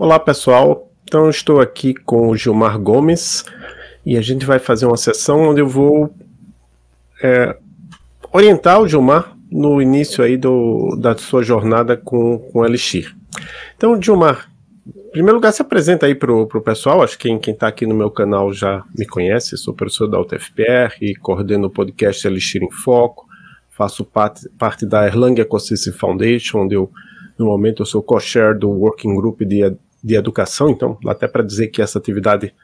Olá pessoal, então estou aqui com o Gilmar Gomes e a gente vai fazer uma sessão onde eu vou é, orientar o Gilmar no início aí do, da sua jornada com, com Elixir. Então, Gilmar, em primeiro lugar, se apresenta aí para o pessoal. Acho que quem está aqui no meu canal já me conhece. Sou professor da UTFPR e coordeno o podcast Elixir em Foco. Faço parte, parte da Erlang Ecosystem Foundation, onde eu, no momento, eu sou co-chair do Working Group de de educação, então, até para dizer que essa atividade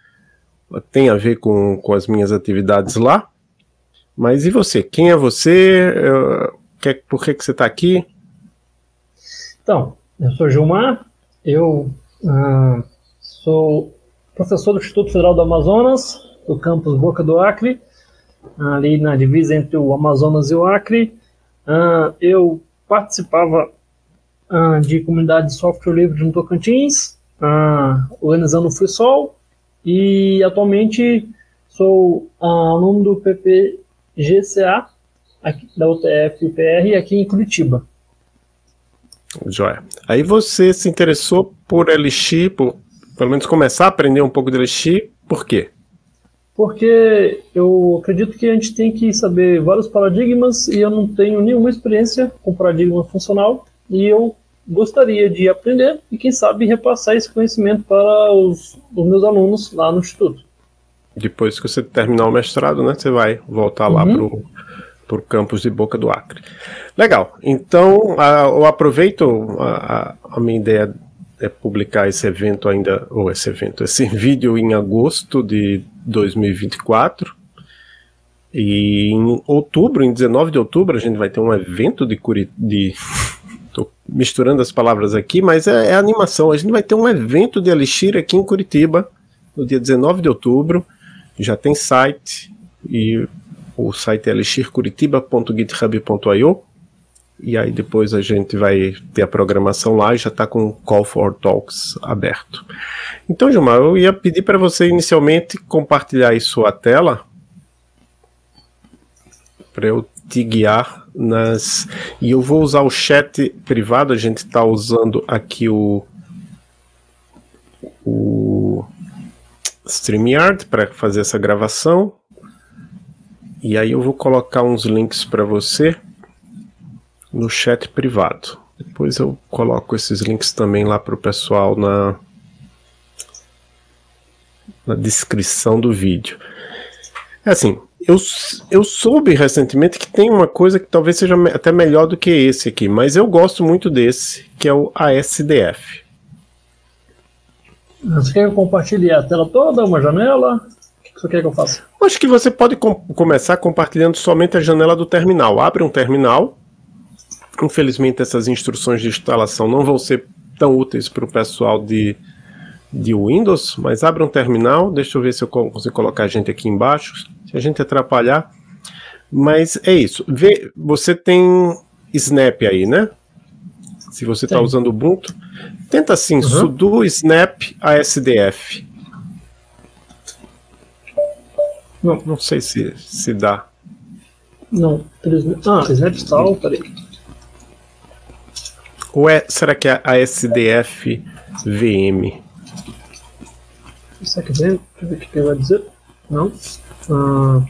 tem a ver com, com as minhas atividades lá. Mas e você? Quem é você? É, Quer, por que, que você está aqui? Então, eu sou Gilmar, eu ah, sou professor do Instituto Federal do Amazonas, do campus Boca do Acre, ali na divisa entre o Amazonas e o Acre. Uh, eu participava uh, de comunidade de software livre no Tocantins, ah, organizando o FreeSol e atualmente sou ah, aluno do PPGCA aqui, da UTF-UPR aqui em Curitiba. Joia. Aí você se interessou por Elixir, por pelo menos começar a aprender um pouco de Elixir, por quê? Porque eu acredito que a gente tem que saber vários paradigmas e eu não tenho nenhuma experiência com paradigma funcional e eu gostaria de aprender e, quem sabe, repassar esse conhecimento para os, os meus alunos lá no Instituto. Depois que você terminar o mestrado, né, você vai voltar uhum. lá para o campus de Boca do Acre. Legal. Então, a, eu aproveito a, a, minha ideia é publicar esse evento ainda, ou esse evento, esse vídeo em agosto de 2024. E em outubro, em 19 de outubro, a gente vai ter um evento de, Curit de misturando as palavras aqui, mas é, é animação. A gente vai ter um evento de Elixir aqui em Curitiba, no dia 19 de outubro. Já tem site, e o site é elixircuritiba.github.io. E aí depois a gente vai ter a programação lá e já está com o Call for Talks aberto. Então, Gilmar, eu ia pedir para você inicialmente compartilhar aí sua tela para eu te guiar nas. E eu vou usar o chat privado, a gente está usando aqui o. O StreamYard para fazer essa gravação. E aí eu vou colocar uns links para você no chat privado. Depois eu coloco esses links também lá para o pessoal na, na descrição do vídeo. É assim, eu, eu soube recentemente que tem uma coisa que talvez seja até melhor do que esse aqui, mas eu gosto muito desse, que é o ASDF. Você quer compartilhar a tela toda, uma janela? O que você quer que eu faça? Acho que você pode com começar compartilhando somente a janela do terminal. Abre um terminal. Infelizmente, essas instruções de instalação não vão ser tão úteis para o pessoal de de Windows, mas abre um terminal, deixa eu ver se eu consigo colocar a gente aqui embaixo, se a gente atrapalhar. Mas é isso. Vê, você tem Snap aí, né? Se você está usando Ubuntu, tenta assim, uhum. sudo snap asdf. Não, não sei se, se dá. Não, ah, snap install, peraí. Ou é, será que é asdf VM? Isso aqui é mesmo? Deixa eu ver o que ele vai dizer. Não. Ah,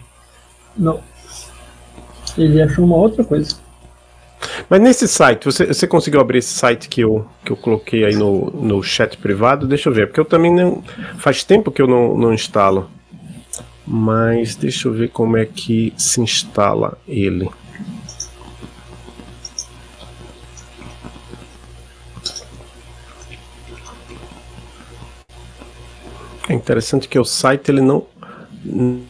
não. Ele achou uma outra coisa. Mas nesse site, você, você conseguiu abrir esse site que eu, que eu coloquei aí no, no chat privado? Deixa eu ver, porque eu também não. Faz tempo que eu não, não instalo. Mas deixa eu ver como é que se instala ele. É interessante que o site ele não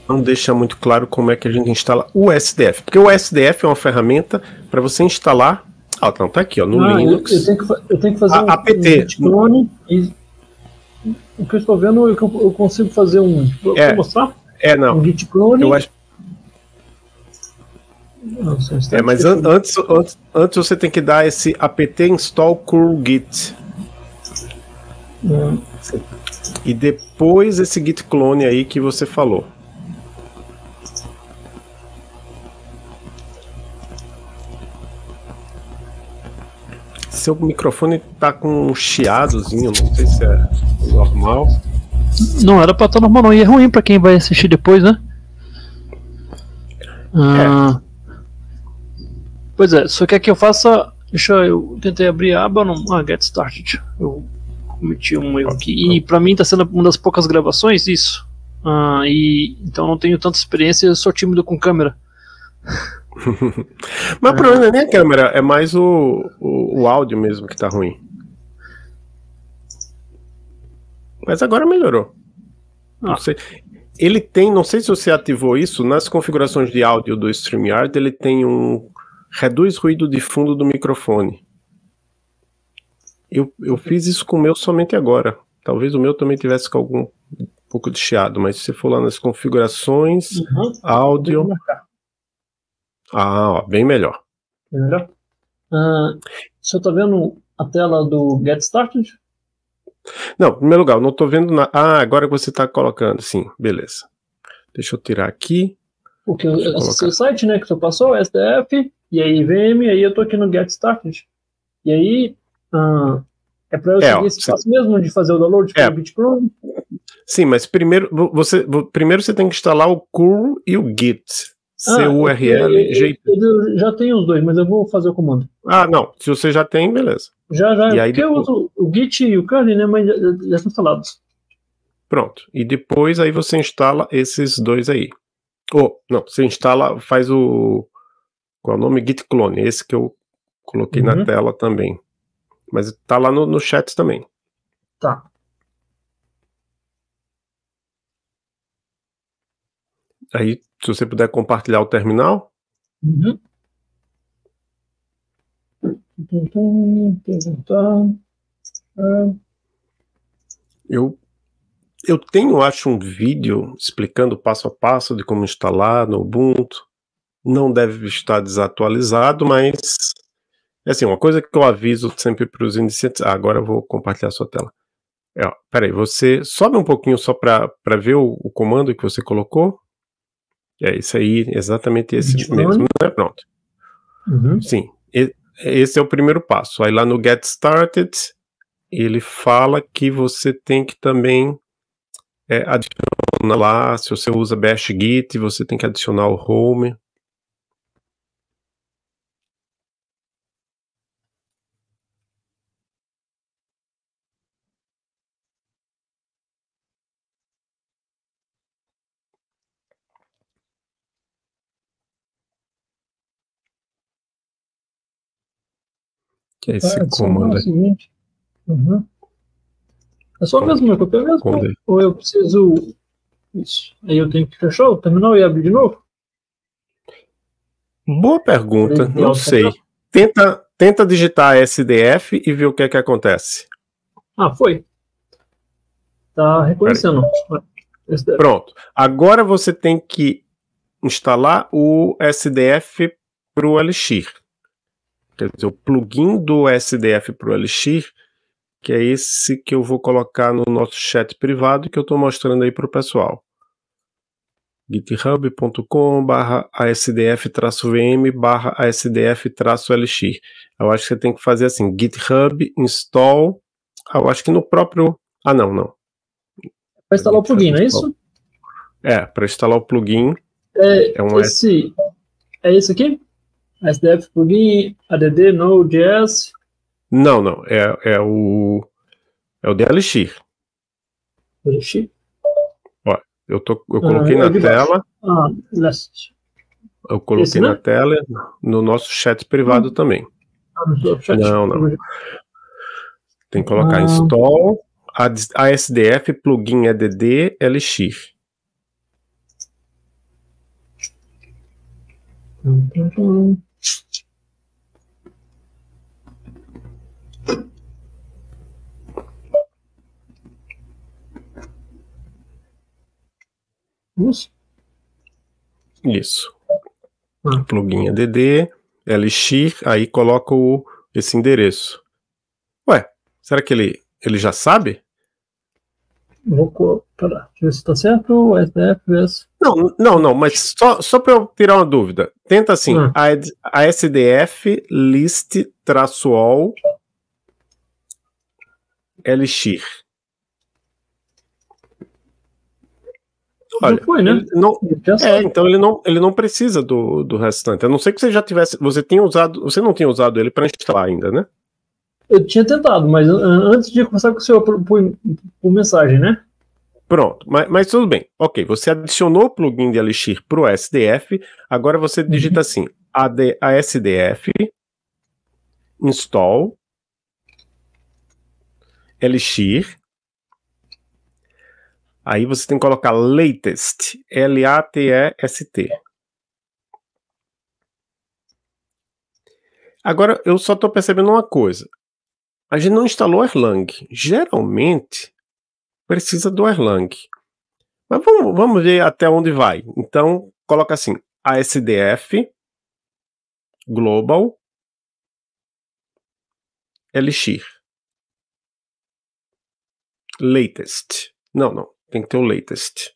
não deixa muito claro como é que a gente instala o SDF, porque o SDF é uma ferramenta para você instalar. Ah, então tá aqui, ó, no ah, Linux. Eu, eu, tenho que, eu, tenho que, fazer a, um APT. Um e o que eu estou vendo, eu, eu consigo fazer um. É, mostrar? É, não. Um git clone. Eu acho, nossa, é, mas an antes, antes, antes você tem que dar esse apt install curl git. Hum e depois esse git clone aí que você falou. Seu microfone tá com um chiadozinho, não sei se é normal. Não era pra estar tá normal não, e é ruim pra quem vai assistir depois, né? É. Ah, é. Pois é, só quer que eu faça. Deixa eu. eu tentei abrir a aba, não. Ah, get started. Eu cometi um erro aqui. E para mim tá sendo uma das poucas gravações isso. Ah, e então não tenho tanta experiência, eu sou tímido com câmera. Mas o problema não é nem a câmera, é mais o, o, o, áudio mesmo que tá ruim. Mas agora melhorou. Ah. Não sei. Ele tem, não sei se você ativou isso, nas configurações de áudio do StreamYard, ele tem um reduz ruído de fundo do microfone. Eu, eu fiz isso com o meu somente agora. Talvez o meu também tivesse com algum pouco de chiado, mas se você for lá nas configurações, uhum. áudio. Ah, ó, bem melhor. Bem melhor. Uh, ah, você vendo a tela do Get Started? Não, em primeiro lugar, eu não estou vendo nada. Ah, agora que você está colocando, sim, beleza. Deixa eu tirar aqui. Porque o seu site, né, que você passou, SDF, e aí IVM, e aí eu estou aqui no Get Started. E aí ah, é para eu é, seguir esse passo mesmo de fazer o download com é. o Sim, mas primeiro você, primeiro você tem que instalar o curl e o git. CURL, ah, eu já tenho os dois, mas eu vou fazer o comando. Ah, não. Se você já tem, beleza. Já, já. E aí porque depois... eu uso o Git e o Kernel, né? Mas já, estão instalados. Pronto. E depois aí você instala esses dois aí. Ou, não, você instala, faz o. Qual é o nome? Git Clone, esse que eu coloquei uhum. na tela também. Mas tá lá no, no chat também. Tá. Aí, se você puder compartilhar o terminal. Uhum. Eu, eu tenho, acho, um vídeo explicando passo a passo de como instalar no Ubuntu. Não deve estar desatualizado, mas é assim, uma coisa que eu aviso sempre para os iniciantes. Ah, agora eu vou compartilhar a sua tela. É, ó, peraí, você sobe um pouquinho só para ver o, o, comando que você colocou. É isso aí, exatamente esse Bitcoin. mesmo, né? Pronto. Uhum. Sim, e, esse é o primeiro passo. Aí lá no Get Started, ele fala que você tem que também é, adicionar lá, se você usa Bash Git, você tem que adicionar o home. que é esse ah, comando? É Uhum. É só o mesmo meu papel mesmo? Ou, ou eu preciso. Isso. Aí eu tenho que fechar o terminal e abrir de novo? Boa pergunta, não sei. Tenta, tenta digitar SDF e ver o que é que acontece. Ah, foi. Tá reconhecendo. Pronto. Agora você tem que instalar o SDF para o Elixir quer dizer, o plugin do SDF para o Elixir, que é esse que eu vou colocar no nosso chat privado que eu estou mostrando aí para o pessoal. github.com asdf vm asdf elixir. Eu acho que você tem que fazer assim, github install, ah, eu acho que no próprio... Ah, não, não. Para instalar o plugin, não é isso? É, para instalar o plugin. É, é um esse... S... É esse aqui? SDF plugin ADD Node.js? Não, não. É, é o é o DLX. DLX? Ó, eu, tô, eu coloquei ah, na é tela. Ah, last. Eu coloquei Esse, né? na tela no nosso chat privado hum. também. Ah, Não, não. Tem que colocar ah. install ASDF plugin ADD LX. Isso. Isso. Ah. Plugin ADD, Elixir, aí coloca o, esse endereço. Ué, será que ele, ele já sabe? Vou parar. Deixa eu ver se está certo. O sdf versus. Não, não, não, mas só, só para eu tirar uma dúvida. Tenta assim: ah. a, a SDF list traço all Elixir. Olha, foi, né? não, é, então ele não, ele não precisa do, do restante. A não ser que você já tivesse. Você tinha usado. Você não tinha usado ele para instalar ainda, né? Eu tinha tentado, mas antes de começar com o senhor por, por, por mensagem, né? Pronto, mas, mas, tudo bem. Ok, você adicionou o plugin de Elixir para o SDF, agora você uhum. digita uhum. assim, AD, ASDF, install, Elixir, aí você tem que colocar latest, L-A-T-E-S-T. Agora, eu só estou percebendo uma coisa a gente não instalou Erlang. Geralmente precisa do Erlang. Mas vamos, vamos ver até onde vai. Então, coloca assim: ASDF Global Elixir. Latest. Não, não. Tem que ter o latest.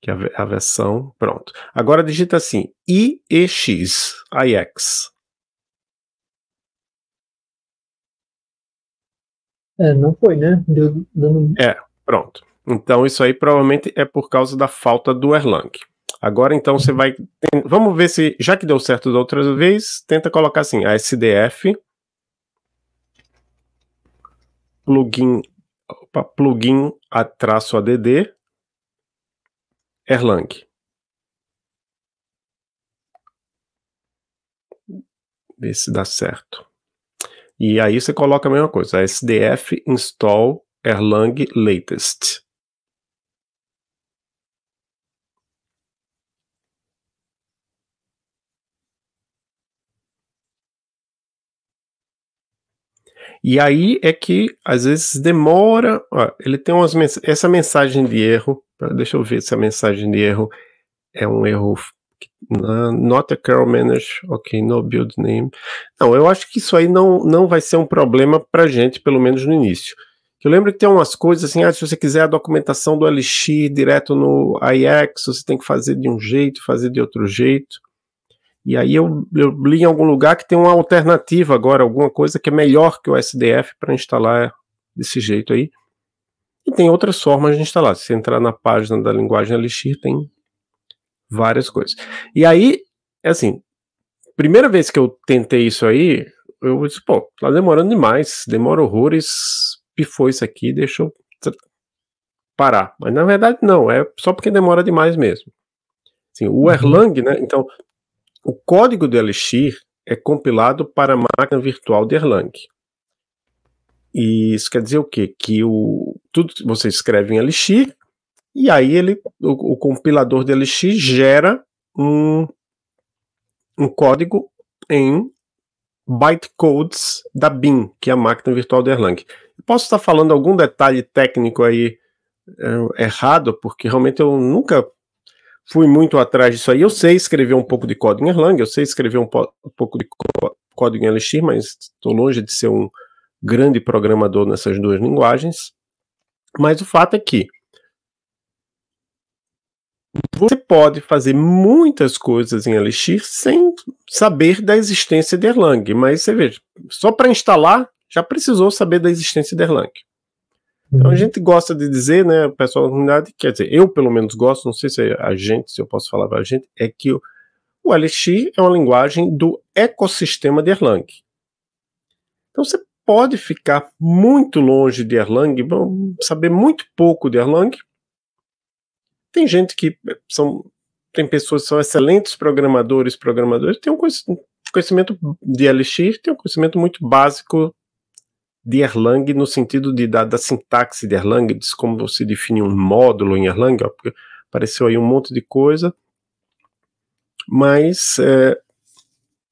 Que é a versão. Pronto. Agora digita assim: IEX. IX. É, não foi, né? Deu, dando... É, pronto. Então isso aí provavelmente é por causa da falta do Erlang. Agora então você vai. Tem, vamos ver se, já que deu certo da outra vez, tenta colocar assim: a SDF plugin, opa, plugin a traço add Erlang. Ver se dá certo. E aí você coloca a mesma coisa, sdf install erlang latest. E aí é que às vezes demora. Ó, ele tem umas mens essa mensagem de erro. Tá, deixa eu ver se a mensagem de erro é um erro Uh, not a manager, ok, no build name. Não, eu acho que isso aí não, não vai ser um problema para gente, pelo menos no início. Eu lembro que tem umas coisas assim, ah, se você quiser a documentação do LX direto no IX, você tem que fazer de um jeito, fazer de outro jeito. E aí eu, eu li em algum lugar que tem uma alternativa agora, alguma coisa que é melhor que o SDF para instalar desse jeito aí. E tem outras formas de instalar. Se entrar na página da linguagem LX, tem várias coisas. E aí, é assim, primeira vez que eu tentei isso aí, eu disse, pô, tá demorando demais, demora horrores, pifou isso aqui, deixa eu parar. Mas na verdade não, é só porque demora demais mesmo. Assim, o uhum. Erlang, né, então, o código do Elixir é compilado para a máquina virtual de Erlang. E isso quer dizer o quê? Que o, tudo que você escreve em Elixir e aí ele, o, o compilador do LX gera um, um código em bytecodes da BIM, que é a máquina virtual do Erlang. Posso estar falando algum detalhe técnico aí é, errado, porque realmente eu nunca fui muito atrás disso aí. Eu sei escrever um pouco de código em Erlang, eu sei escrever um, um pouco de código em LX, mas estou longe de ser um grande programador nessas duas linguagens. Mas o fato é que você pode fazer muitas coisas em Elixir sem saber da existência de Erlang, mas você veja, só para instalar já precisou saber da existência de Erlang. Então a uhum. gente gosta de dizer, né, pessoal da comunidade, quer dizer, eu pelo menos gosto, não sei se é a gente, se eu posso falar para a gente, é que o, o Elixir é uma linguagem do ecossistema de Erlang. Então você pode ficar muito longe de Erlang, saber muito pouco de Erlang, tem gente que é, são. Tem pessoas que são excelentes programadores, programadores, tem um conhecimento de Elixir, tem um conhecimento muito básico de Erlang no sentido de, da, da sintaxe de Erlang, de como você define um módulo em Erlang, ó, porque apareceu aí um monte de coisa, mas é,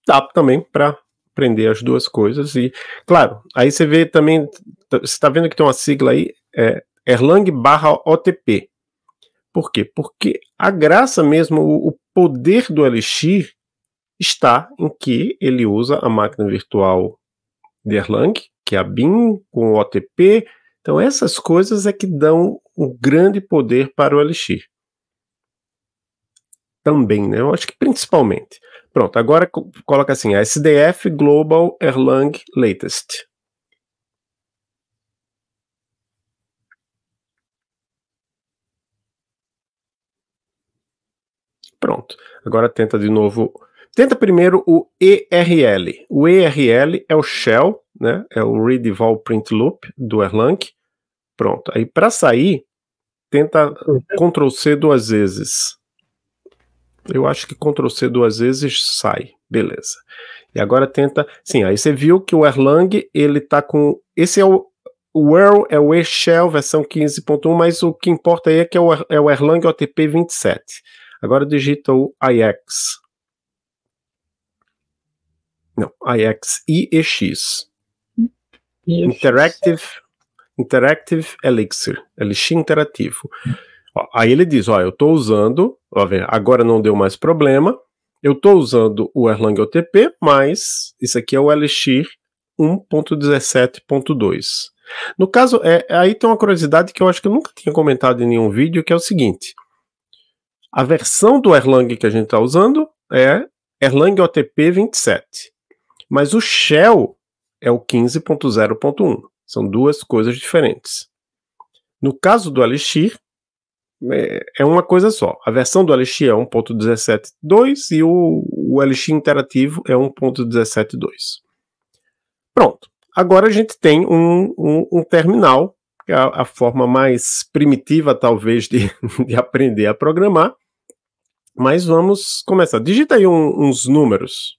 dá também para aprender as duas coisas e, claro, aí você vê também, tá, você está vendo que tem uma sigla aí, é, Erlang barra OTP, por quê? Porque a graça mesmo, o poder do Elixir está em que ele usa a máquina virtual de Erlang, que é a BIM, com o OTP. Então, essas coisas é que dão um grande poder para o Elixir. Também, né? Eu acho que principalmente. Pronto, agora coloca assim, SDF Global Erlang Latest. Pronto. Agora tenta de novo. Tenta primeiro o ERL. O ERL é o shell, né? É o read Eval print loop do Erlang. Pronto. Aí para sair, tenta Ctrl C duas vezes. Eu acho que Ctrl C duas vezes sai. Beleza. E agora tenta. Sim, aí você viu que o Erlang ele tá com. Esse é o. O é o e versão 15.1, mas o que importa aí é que é o, é o Erlang OTP 27. Agora digita o IX. Não, IX, IEX. Interactive, Interactive Elixir, Elixir Interativo. Ó, aí ele diz, ó, eu estou usando, ó, ver, agora não deu mais problema, eu estou usando o Erlang OTP, mas isso aqui é o Elixir 1.17.2. No caso, é, aí tem uma curiosidade que eu acho que eu nunca tinha comentado em nenhum vídeo, que é o seguinte. A versão do Erlang que a gente está usando é Erlang OTP 27. Mas o shell é o 15.0.1. São duas coisas diferentes. No caso do Elixir, é, é uma coisa só. A versão do Elixir é 1.17.2 e o, o Elixir interativo é 1.17.2. Pronto. Agora a gente tem um, um, um terminal é a, a forma mais primitiva, talvez, de, de aprender a programar. Mas vamos começar. Digita aí um, uns números.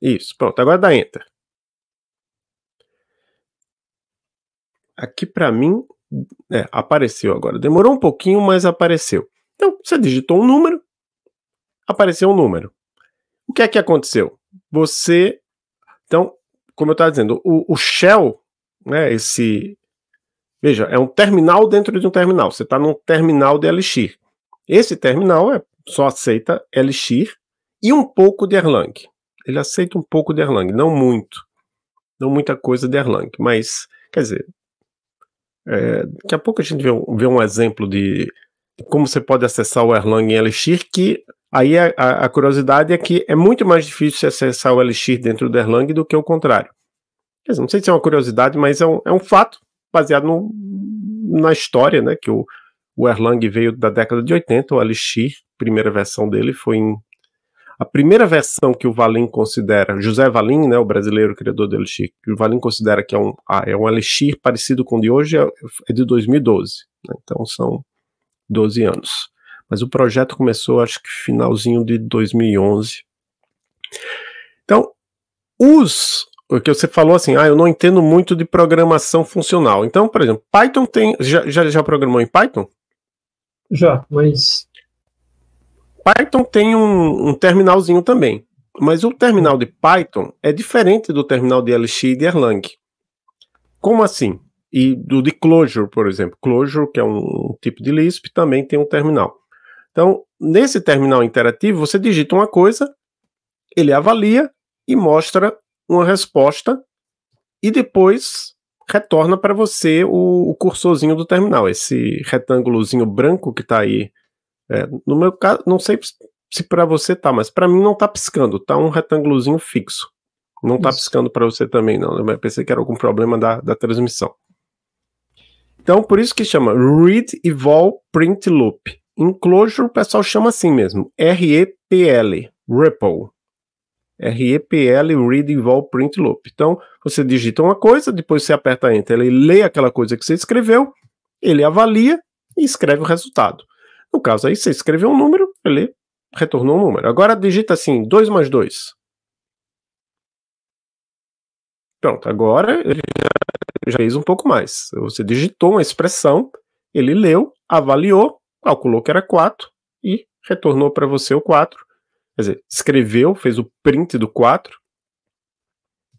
Isso, pronto. Agora dá Enter. Aqui para mim é, apareceu agora. Demorou um pouquinho, mas apareceu. Então, você digitou um número, apareceu um número. O que é que aconteceu? Você. Então, como eu estava dizendo, o, o shell né, esse. Veja, é um terminal dentro de um terminal. Você está num terminal de Elixir. Esse terminal é, só aceita Elixir e um pouco de Erlang. Ele aceita um pouco de Erlang, não muito. Não muita coisa de Erlang, mas, quer dizer, é, daqui a pouco a gente vê, vê um exemplo de, como você pode acessar o Erlang em Elixir, que aí a, a, a, curiosidade é que é muito mais difícil acessar o Elixir dentro do Erlang do que o contrário. Dizer, não sei se é uma curiosidade, mas é um, é um fato baseado no, na história, né? Que o, o Erlang veio da década de 80, o Elixir, primeira versão dele foi em. A primeira versão que o Valim considera, José Valim, né, o brasileiro criador do Elixir, que o Valim considera que é um, ah, é um Elixir parecido com o de hoje, é, é de 2012. Né, então são 12 anos. Mas o projeto começou, acho que finalzinho de 2011. Então, os porque você falou assim, ah, eu não entendo muito de programação funcional. Então, por exemplo, Python tem. Já, já, já programou em Python? Já, mas. Python tem um, um, terminalzinho também. Mas o terminal de Python é diferente do terminal de LX e de Erlang. Como assim? E do de Clojure, por exemplo. Clojure, que é um tipo de Lisp, também tem um terminal. Então, nesse terminal interativo, você digita uma coisa, ele avalia e mostra uma resposta e depois retorna para você o, o, cursorzinho do terminal, esse retângulozinho branco que está aí. É, no meu caso, não sei se para você tá, mas para mim não tá piscando, tá um retângulozinho fixo. Não tá Isso. tá piscando para você também, não. Eu pensei que era algum problema da, da transmissão. Então, por isso que chama Read vol Print Loop. Enclosure o pessoal chama assim mesmo, REPL, REPL. REPL Read Involve Print Loop. Então, você digita uma coisa, depois você aperta Enter, ele lê aquela coisa que você escreveu, ele avalia e escreve o resultado. No caso aí, você escreveu um número, ele retornou um número. Agora digita assim, 2 mais 2. Pronto, agora ele já fez um pouco mais. Você digitou uma expressão, ele leu, avaliou, calculou que era 4 e retornou para você o 4 Quer dizer, escreveu, fez o print do 4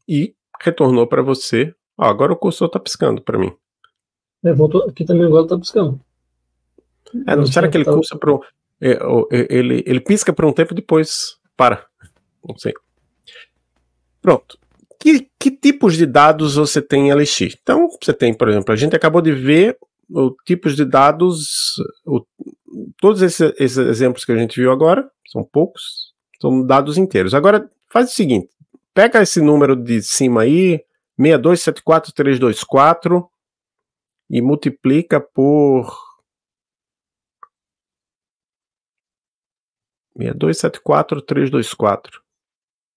e retornou para você. Ó, agora o cursor está piscando para mim. É, voltou aqui também agora está piscando. É, não, será que ele tá- cursa para é, é, ele, ele pisca por um tempo e depois para. Não sei. Pronto. Que, que, tipos de dados você tem em LX? Então, você tem, por exemplo, a gente acabou de ver o tipos de dados, o, todos esses, esses exemplos que a gente viu agora, são poucos, são dados inteiros. Agora, faz o seguinte: pega esse número de cima aí, 6274324, e multiplica por. 6274324.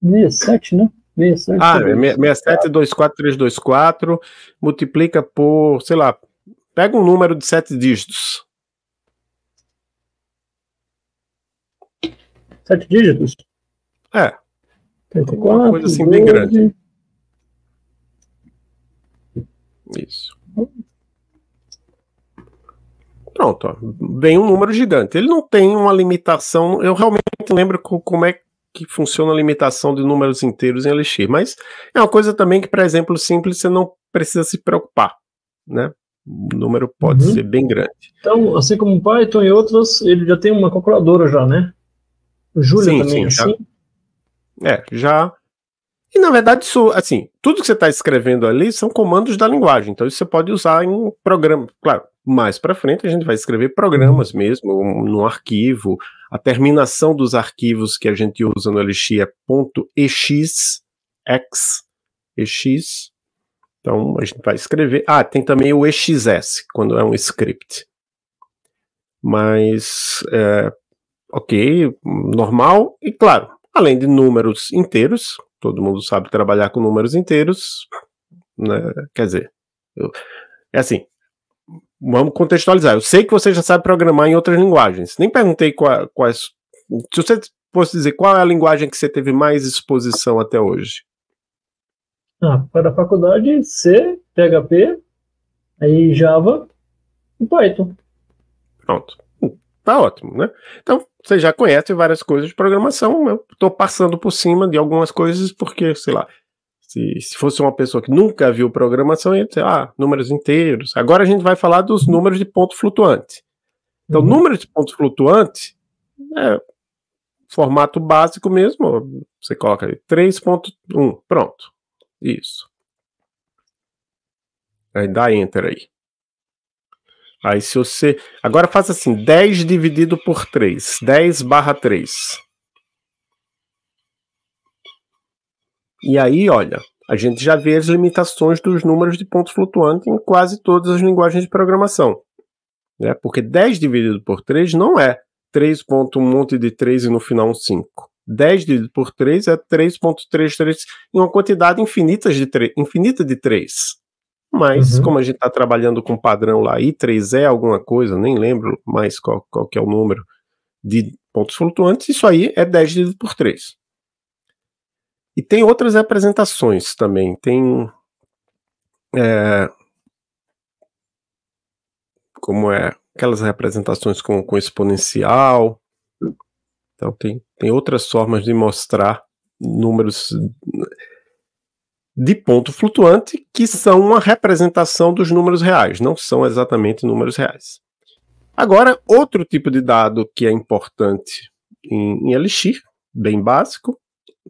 67, né? 67, ah, 6724324, multiplica por, sei lá, pega um número de sete dígitos. sete dígitos? É. 34, Uma coisa assim 12. bem grande. Isso. Pronto, vem um número gigante. Ele não tem uma limitação. Eu realmente lembro como é que funciona a limitação de números inteiros em Elixir, mas é uma coisa também que, para exemplo simples, você não precisa se preocupar, né? O número pode uhum. ser bem grande. Então, assim como Python e outras, ele já tem uma calculadora já, né? O Júlio sim, também, sim, assim. Já, é, já. E na verdade, isso, assim, tudo que você está escrevendo ali são comandos da linguagem. Então, isso você pode usar em programa. Claro, mais para frente a gente vai escrever programas uhum. mesmo, um, no arquivo. A terminação dos arquivos que a gente usa no Elixir é ponto ex. Então, a gente vai escrever. Ah, tem também o exs, quando é um script. Mas, é, ok, normal, e claro, além de números inteiros, todo mundo sabe trabalhar com números inteiros, né? quer dizer, eu, é assim, vamos contextualizar, eu sei que você já sabe programar em outras linguagens, nem perguntei qual, quais, se você fosse dizer qual é a linguagem que você teve mais exposição até hoje? Ah, para a faculdade, C, PHP, aí Java e Python. Pronto. Hum, tá ótimo, né? Então, você já conhece várias coisas de programação, eu estou passando por cima de algumas coisas porque, sei lá, se, se fosse uma pessoa que nunca viu programação, ia dizer, ah, números inteiros. Agora a gente vai falar dos números de ponto flutuante. Então, uhum. número de ponto flutuante é formato básico mesmo, você coloca aí 3.1, pronto. Isso. Aí dá enter aí. Aí se você. Agora faça assim: 10 dividido por 3. 10 barra 3. E aí, olha, a gente já vê as limitações dos números de ponto flutuante em quase todas as linguagens de programação. Né? Porque 10 dividido por 3 não é 3 ponto um monte de 3 e no final um 5. 10 dividido por 3 é 3.33 em uma quantidade Infinita de 3. Mas uhum. como a gente está trabalhando com padrão lá, I3E alguma coisa, nem lembro mais qual, qual que é o número de pontos flutuantes, isso aí é 10 dividido por 3. E tem outras representações também. Tem. É, como é? Aquelas representações com, com exponencial. Então, tem, tem outras formas de mostrar números de ponto flutuante, que são uma representação dos números reais, não são exatamente números reais. Agora, outro tipo de dado que é importante em, em Elixir, bem básico,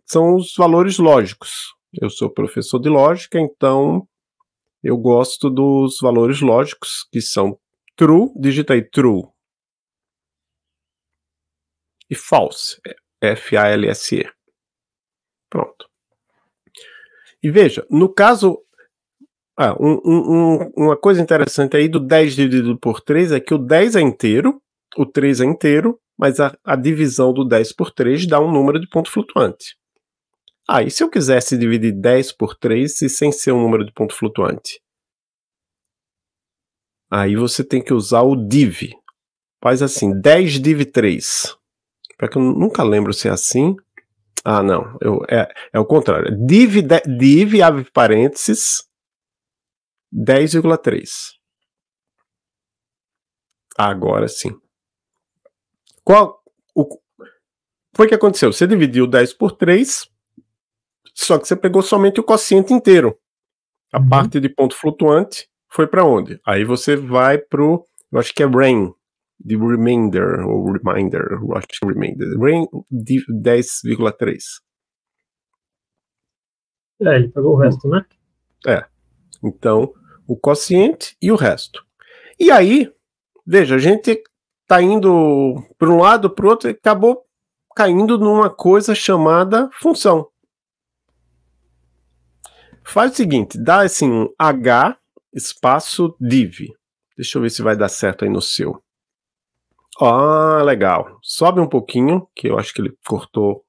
são os valores lógicos. Eu sou professor de lógica, então eu gosto dos valores lógicos, que são true, digitei true, e false, F-A-L-S-E. Pronto. E veja, no caso. Ah, um, um, uma coisa interessante aí do 10 dividido por 3 é que o 10 é inteiro, o 3 é inteiro, mas a, a divisão do 10 por 3 dá um número de ponto flutuante. Ah, e se eu quisesse dividir 10 por 3 e sem ser um número de ponto flutuante? Aí você tem que usar o div. Faz assim, 10 div 3. Para que eu nunca lembro se é assim ah, não. Eu, é, é o contrário. Div, de, div abre parênteses, 10,3. Agora sim. Qual o foi que aconteceu? Você dividiu 10 por 3, só que você pegou somente o quociente inteiro. A uhum. parte de ponto flutuante foi para onde? Aí você vai pro, eu acho que é rain, de Remainder, ou Reminder, acho que é Remainder, Rain de 10,3. É, ele pegou o resto, né? É. Então, o quociente e o resto. E aí, veja, a gente tá indo para um lado, para o outro, e acabou caindo numa coisa chamada função. Faz o seguinte, dá assim um h espaço div. Deixa eu ver se vai dar certo aí no seu. Ah, legal. Sobe um pouquinho, que eu acho que ele cortou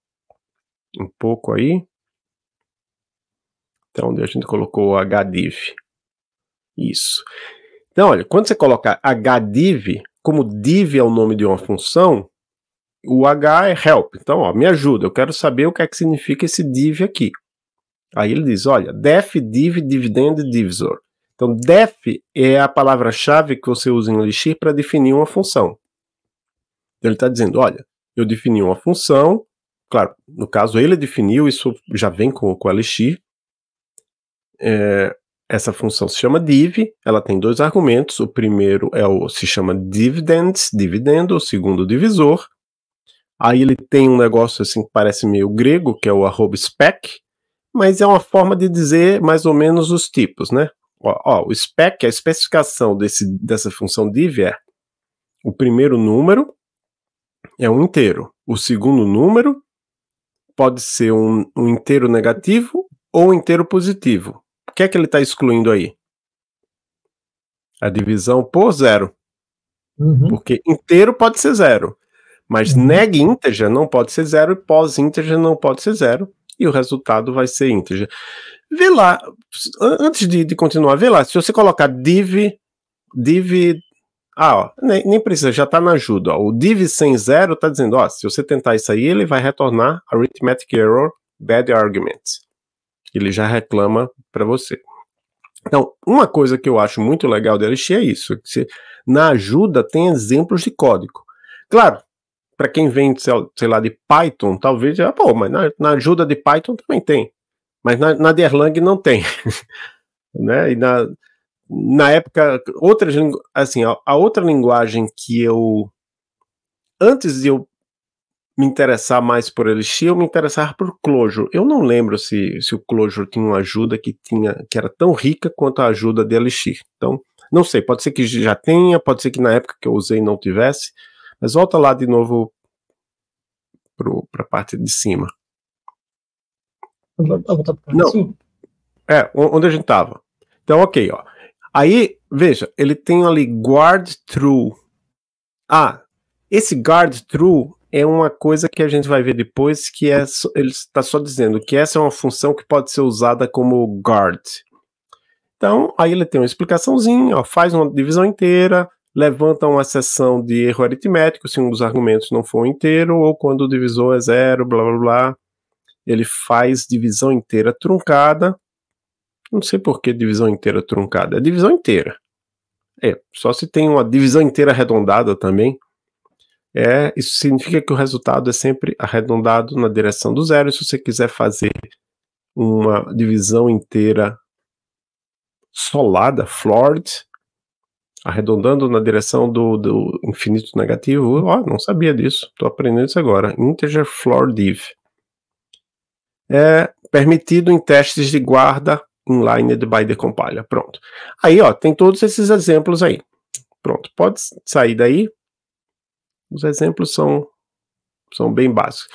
um pouco aí. Então, a gente colocou o HDIV. Isso. Então, olha, quando você coloca HDIV, como div é o nome de uma função, o H é help. Então, ó, me ajuda, eu quero saber o que é que significa esse div aqui. Aí ele diz, olha, def div dividend divisor. Então, def é a palavra-chave que você usa em Elixir para definir uma função. Então ele está dizendo, olha, eu defini uma função, claro, no caso ele definiu, isso já vem com, com o LX, é, essa função se chama div, ela tem dois argumentos, o primeiro é o se chama dividends, dividendo, o segundo divisor. Aí ele tem um negócio assim que parece meio grego, que é o arroba spec, mas é uma forma de dizer mais ou menos os tipos, né? Ó, ó, o spec, a especificação desse, dessa função div é o primeiro número, é um inteiro. O segundo número pode ser um, um inteiro negativo ou um inteiro positivo. O que é que ele está excluindo aí? A divisão por zero. Uhum. Porque inteiro pode ser zero. Mas uhum. neg integer não pode ser zero e pós integer não pode ser zero. E o resultado vai ser integer. Vê lá, antes de, de continuar, vê lá, se você colocar div, div ah, ó, nem, nem, precisa, já está na ajuda. Ó. O div sem zero está dizendo, ó, se você tentar isso aí, ele vai retornar arithmetic error, bad argument. Ele já reclama para você. Então, uma coisa que eu acho muito legal da LX é isso. Que na ajuda tem exemplos de código. Claro, para quem vem, sei lá, de Python, talvez, ah, pô, mas na, na ajuda de Python também tem. Mas na, na de Erlang não tem. né? E na, na época, outras assim, a, outra linguagem que eu antes de eu me interessar mais por Elixir, eu me interessava por Clojure. Eu não lembro se, se o Clojure tinha uma ajuda que tinha que era tão rica quanto a ajuda de Elixir. Então, não sei, pode ser que já tenha, pode ser que na época que eu usei não tivesse, mas volta lá de novo para a parte de cima. Não, é, onde a gente estava. Então, ok, ó. Aí, veja, ele tem ali guard true. Ah, esse guard true é uma coisa que a gente vai ver depois que é ele está só dizendo que essa é uma função que pode ser usada como guard. Então, aí ele tem uma explicaçãozinha, ó, faz uma divisão inteira, levanta uma seção de erro aritmético se um dos argumentos não for inteiro ou quando o divisor é zero, blá blá blá. Ele faz divisão inteira truncada não sei por que divisão inteira truncada. É divisão inteira. É, só se tem uma divisão inteira arredondada também. É, isso significa que o resultado é sempre arredondado na direção do zero. Se você quiser fazer uma divisão inteira solada, floored, arredondando na direção do, do infinito negativo, ó, oh, não sabia disso, estou aprendendo isso agora. Integer floor div. É permitido em testes de guarda inlined by the compiler. Pronto. Aí, ó, tem todos esses exemplos aí. Pronto, pode sair daí. Os exemplos são, são bem básicos.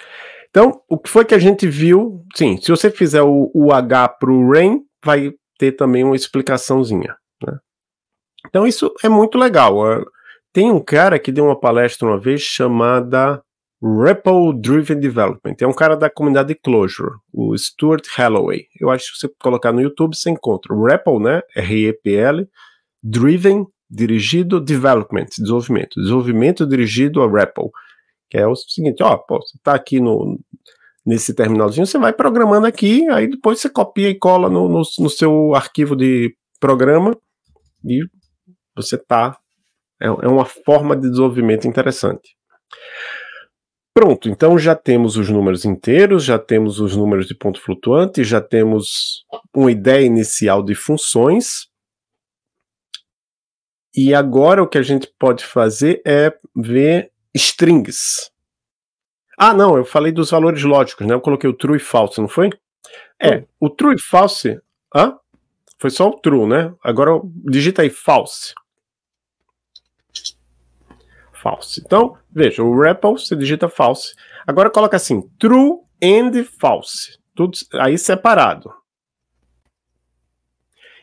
Então, o que foi que a gente viu? Sim, se você fizer o, o H para o rain, vai ter também uma explicaçãozinha. Né? Então, isso é muito legal. Tem um cara que deu uma palestra uma vez chamada Ripple Driven Development. É um cara da comunidade Clojure, o Stuart Halloway. Eu acho que se você colocar no YouTube você encontra. Ripple, né? R-E-P-L. Driven, dirigido, development, desenvolvimento. Desenvolvimento dirigido a Ripple. Que é o seguinte, ó, pô, você tá aqui no, nesse terminalzinho, você vai programando aqui, aí depois você copia e cola no, no, no seu arquivo de programa e você tá... é, é uma forma de desenvolvimento interessante. Pronto, então já temos os números inteiros, já temos os números de ponto flutuante, já temos uma ideia inicial de funções. E agora o que a gente pode fazer é ver strings. Ah, não, eu falei dos valores lógicos, né? Eu coloquei o true e false, não foi? É, o true e false. ah? Foi só o true, né? Agora digita aí false false. Então, veja, o REPL você digita false. Agora coloca assim, true and false. Tudo aí separado.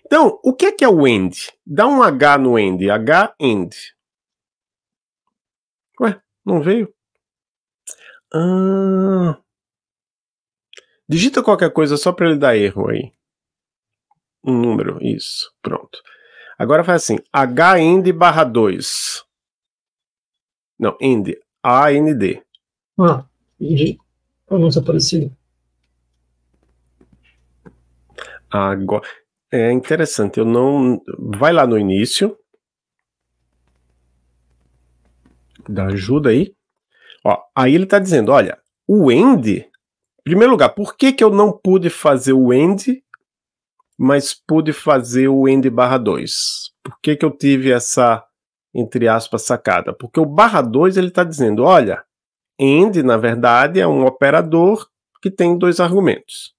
Então, o que é, que é o end? Dá um H no end, H end. Ué, não veio? Ah. Digita qualquer coisa só para ele dar erro aí. Um número, isso, pronto. Agora faz assim, h end barra 2. Não, AND. A-N-D. Ah, entendi. Pronúncia parecida. Agora. É interessante, eu não. Vai lá no início. Dá ajuda aí. Ó, aí ele está dizendo: olha, o end. Em primeiro lugar, por que, que eu não pude fazer o end, mas pude fazer o end barra 2? Por que, que eu tive essa entre aspas, sacada. Porque o barra 2 ele está dizendo, olha, end, na verdade, é um operador que tem dois argumentos.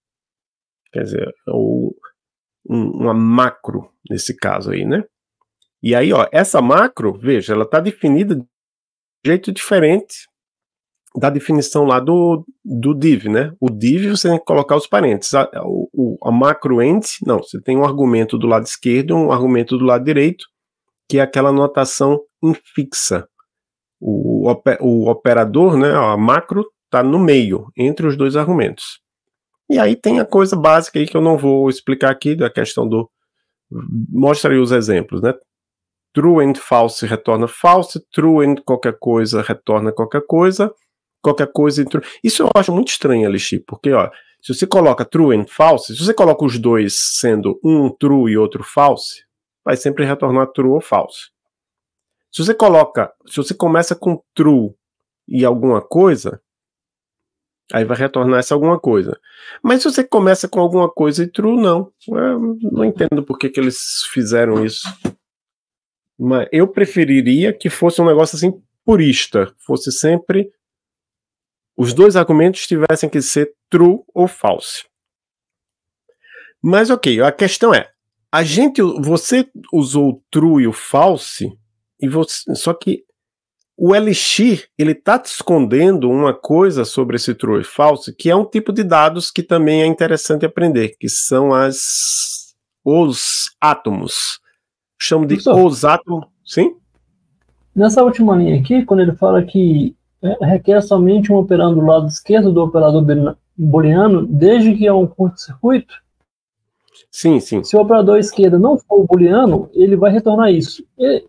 Quer dizer, ou um, uma macro, nesse caso aí, né? E aí, ó, essa macro, veja, ela está definida de jeito diferente da definição lá do, do div, né? O div você tem que colocar os parênteses. A, o, a macro end, não, você tem um argumento do lado esquerdo e um argumento do lado direito que é aquela notação infixa. O, o operador, né, a macro, está no meio, entre os dois argumentos. E aí tem a coisa básica aí que eu não vou explicar aqui, da questão do. aí os exemplos, né? True and false retorna false, true and qualquer coisa retorna qualquer coisa, qualquer coisa true. Isso eu acho muito estranho, Alexi, porque ó, se você coloca true and false, se você coloca os dois sendo um true e outro false, vai sempre retornar true ou false. Se você coloca, se você começa com true e alguma coisa, aí vai retornar essa alguma coisa. Mas se você começa com alguma coisa e true, não. Eu é, não entendo por que, que eles fizeram isso. Mas eu preferiria que fosse um negócio assim purista, fosse sempre os dois argumentos tivessem que ser true ou false. Mas ok, a questão é: a gente, você usou o true e o false, e você, só que o Elixir, ele tá te escondendo uma coisa sobre esse true e false, que é um tipo de dados que também é interessante aprender, que são as os átomos. Chamo de os átomos, sim? Nessa última linha aqui, quando ele fala que é, requer somente um operando do lado esquerdo do operador booleano, desde que é um curto-circuito, Sim, sim. Se o operador esquerda não for o booleano, ele vai retornar isso. E,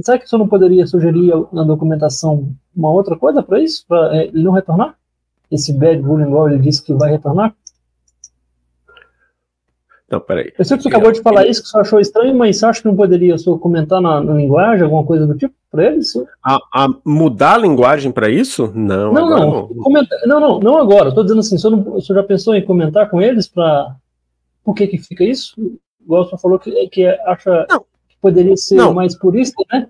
será que você não poderia sugerir na documentação uma outra coisa para isso? Para é, ele não retornar? Esse bad boolean, igual ele disse que vai retornar? Não, peraí. Eu sei que você acabou eu, de falar eu... É, é. isso, que você achou estranho, mas você acha que não poderia só comentar na, na linguagem, alguma coisa do tipo, para eles? A, a, mudar a linguagem para isso? Não, não, não. Não. Comenta... não. não, não, agora. Estou dizendo assim, você, não, você já pensou em comentar com eles para por que que fica isso? O Wilson falou que, que acha não. que poderia ser não. mais purista, né?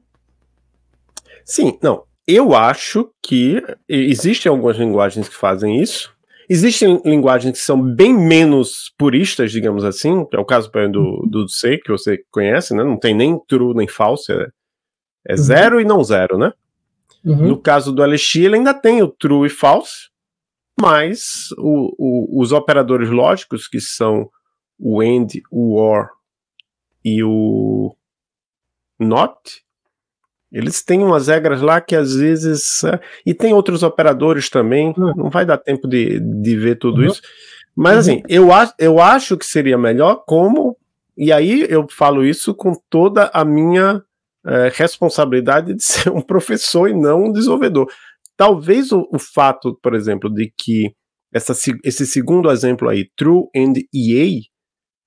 Sim, não. Eu acho que existem algumas linguagens que fazem isso. Existem linguagens que são bem menos puristas, digamos assim. É o caso do, do C, que você conhece, né? Não tem nem true nem false. É, é uhum. zero e não zero, né? Uhum. No caso do LX, ele ainda tem o true e false, mas o, o, os operadores lógicos, que são o End, o War e o Not, eles têm umas regras lá que às vezes. É, e tem outros operadores também, hum. não vai dar tempo de, de ver tudo uhum. isso. Mas uhum. assim, eu, a, eu acho que seria melhor como. E aí eu falo isso com toda a minha é, responsabilidade de ser um professor e não um desenvolvedor. Talvez o, o fato, por exemplo, de que essa, esse segundo exemplo aí, True and EA,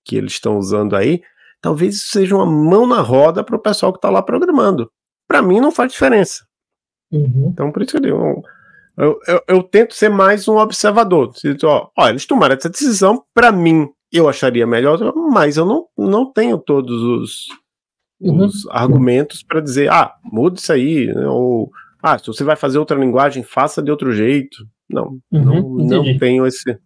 que eles estão usando aí, talvez isso seja uma mão na roda para o pessoal que está lá programando. Para mim não faz diferença. Uhum. Então, por isso que eu digo, eu, eu, eu, tento ser mais um observador. ó, ó, eles tomaram essa decisão, para mim eu acharia melhor, mas eu não, não tenho todos os, uhum. os argumentos para dizer, ah, muda isso aí, né, ou ah, se você vai fazer outra linguagem, faça de outro jeito. Não, uhum. não, não tenho esse.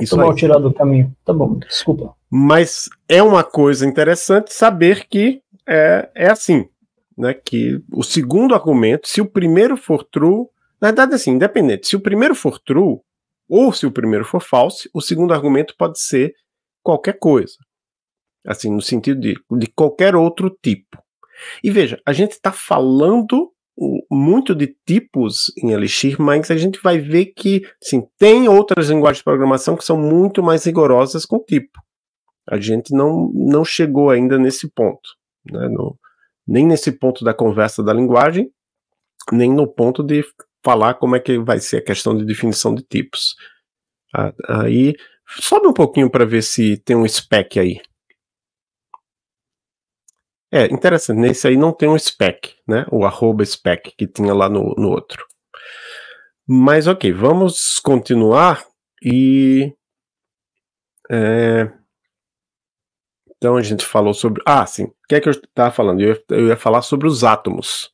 Isso mal aí. tirado do caminho. Tá bom, desculpa. Mas é uma coisa interessante saber que é, é assim, né? Que o segundo argumento, se o primeiro for true, na verdade, assim, independente, se o primeiro for true, ou se o primeiro for false, o segundo argumento pode ser qualquer coisa. Assim, no sentido de, de qualquer outro tipo. E veja, a gente está falando muito de tipos em Elixir, mas a gente vai ver que tem outras linguagens de programação que são muito mais rigorosas com tipo. A gente não, não chegou ainda nesse ponto, né? no, nem nesse ponto da conversa da linguagem, nem no ponto de falar como é que vai ser a questão de definição de tipos. Aí sobe um pouquinho para ver se tem um spec aí. É, interessante, nesse aí não tem um spec, né? O arroba spec que tinha lá no, no outro. Mas ok, vamos continuar e. É, então a gente falou sobre. Ah, sim. O que é que eu estava falando? Eu ia, eu ia falar sobre os átomos.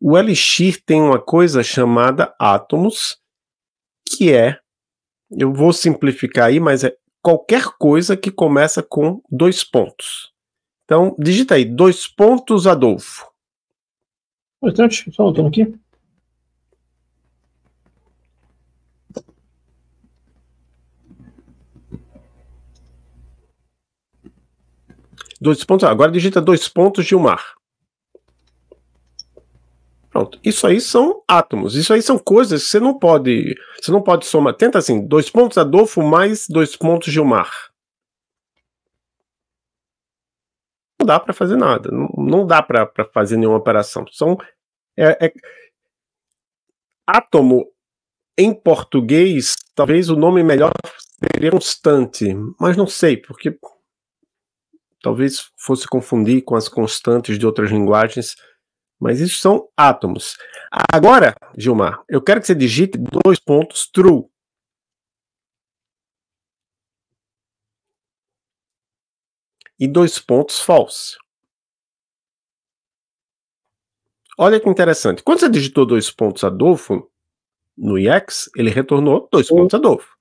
O Elixir tem uma coisa chamada átomos, que é. Eu vou simplificar aí, mas é qualquer coisa que começa com dois pontos. Então, digita aí, dois pontos, Adolfo. Um instante, só voltando aqui. Dois pontos, ah, agora digita dois pontos, Gilmar. Pronto. Isso aí são átomos. Isso aí são coisas que você não pode. Você não pode somar. Tenta assim, dois pontos Adolfo mais dois pontos Gilmar. não dá para fazer nada, não, não dá para fazer nenhuma operação. São é, é, átomo em português, talvez o nome melhor seria constante, mas não sei, porque talvez fosse confundir com as constantes de outras linguagens, mas isso são átomos. Agora, Gilmar, eu quero que você digite dois pontos true e dois pontos false. Olha que interessante. Quando você digitou dois pontos Adolfo no IEX, ele retornou dois pontos Adolfo.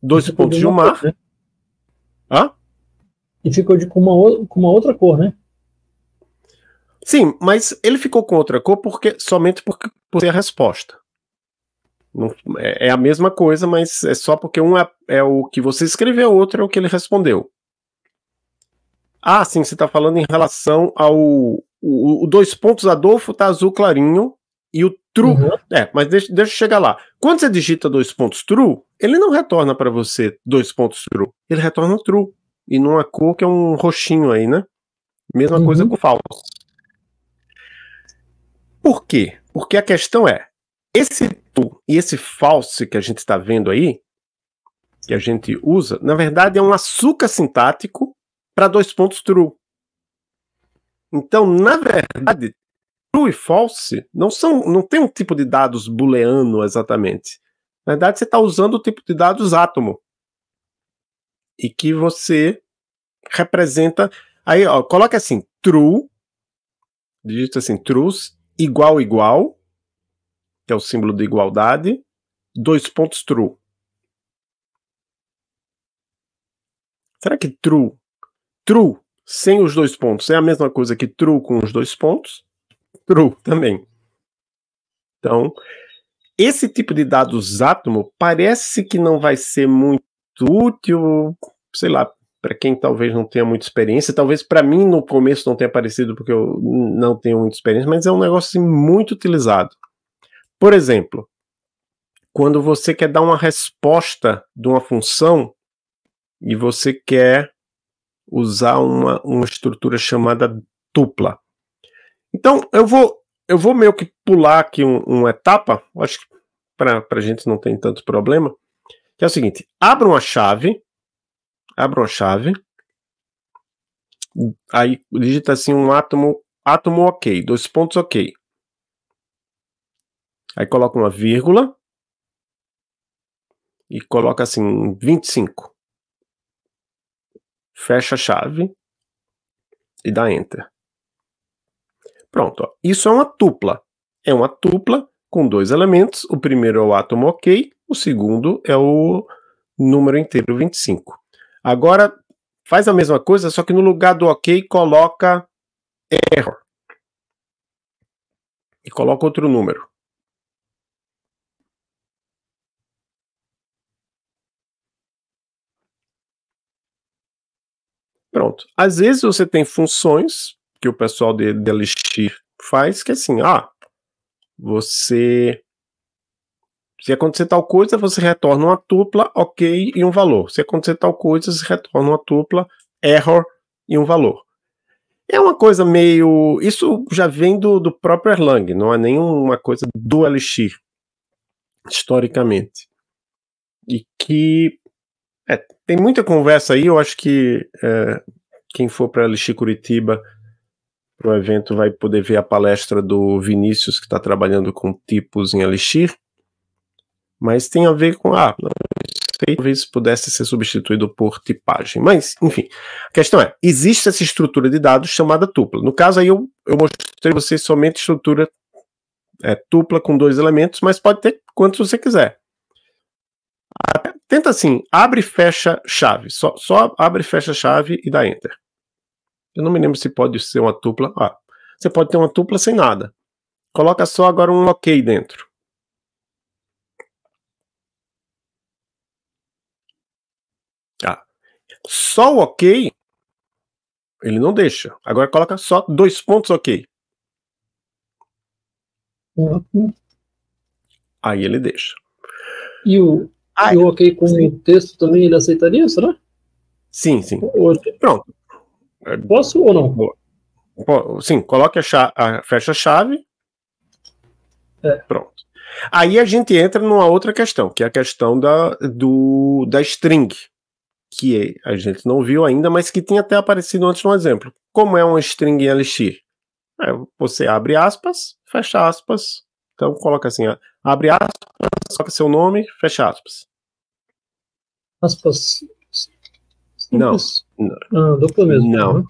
Dois pontos Gilmar. Cor, né? Hã? E ficou de, com, uma, com uma outra cor, né? Sim, mas ele ficou com outra cor porque somente porque, por ser a resposta. Não, é, é, a mesma coisa, mas é só porque um é, é o que você escreveu, o outro é o que ele respondeu. Ah, sim, você está falando em relação ao. O, dois pontos Adolfo tá azul clarinho e o true. Uhum. É, mas deixa, deixa eu chegar lá. Quando você digita dois pontos true, ele não retorna para você dois pontos true. Ele retorna true. E numa cor que é um roxinho aí, né? Mesma uhum. coisa com falso. Por quê? Porque a questão é: esse true e esse falso que a gente está vendo aí, que a gente usa, na verdade é um açúcar sintático para dois pontos true. Então, na verdade, true e false não são, não tem um tipo de dados booleano exatamente. Na verdade, você está usando o tipo de dados átomo e que você representa. Aí, ó, coloca assim, true, digita assim, trues igual igual, que é o símbolo de igualdade, dois pontos true. Será que true true sem os dois pontos é a mesma coisa que true com os dois pontos, true também. Então, esse tipo de dados átomo parece que não vai ser muito útil, sei lá, para quem talvez não tenha muita experiência, talvez para mim no começo não tenha aparecido porque eu não tenho muita experiência, mas é um negócio assim, muito utilizado. Por exemplo, quando você quer dar uma resposta de uma função e você quer usar uma, uma estrutura chamada tupla. Então, eu vou, eu vou meio que pular aqui um, uma etapa, acho que para a gente não tem tanto problema, que é o seguinte, abra uma chave, abra uma chave, aí digita assim um átomo, átomo ok, dois pontos ok. Aí coloca uma vírgula e coloca assim 25 fecha a chave e dá enter. Pronto, ó. isso é uma tupla. É uma tupla com dois elementos. O primeiro é o átomo OK, o segundo é o número inteiro 25. Agora faz a mesma coisa, só que no lugar do OK coloca error. E coloca outro número. Pronto. Às vezes você tem funções que o pessoal de, de Elixir faz, que é assim, ah, você... Se acontecer tal coisa, você retorna uma tupla, ok, e um valor. Se acontecer tal coisa, você retorna uma tupla, error e um valor. É uma coisa meio. Isso já vem do, do próprio Erlang, não é nenhuma coisa do Elixir, historicamente. E que é, tem muita conversa aí, eu acho que é, quem for para Elixir Curitiba para o evento vai poder ver a palestra do Vinícius, que está trabalhando com tipos em Elixir, mas tem a ver com, ah, não sei, talvez pudesse ser substituído por tipagem. Mas, enfim, a questão é, existe essa estrutura de dados chamada tupla. No caso aí eu, eu mostrei vocês somente estrutura é, tupla com dois elementos, mas pode ter quantos você quiser. Até Tenta assim, abre e fecha chave. Só, só abre e fecha chave e dá enter. Eu não me lembro se pode ser uma tupla. Ah, você pode ter uma tupla sem nada. Coloca só agora um OK dentro. Ah, só o OK ele não deixa. Agora coloca só dois pontos OK. Uhum. Aí ele deixa. E o ah, eu ok com sim. o texto também, ele aceitaria, será? Sim, sim. Pronto. É, Posso ou não? Sim, coloque a, chave, a fecha a chave. É. Pronto. Aí a gente entra numa outra questão, que é a questão da, do, da string, que a gente não viu ainda, mas que tinha até aparecido antes no exemplo. Como é uma string em Elixir? É, você abre aspas, fecha aspas. Então coloca assim, abre aspas, coloca seu nome, fecha aspas. Aspas. Não. não. Ah, mesmo. Não. Né?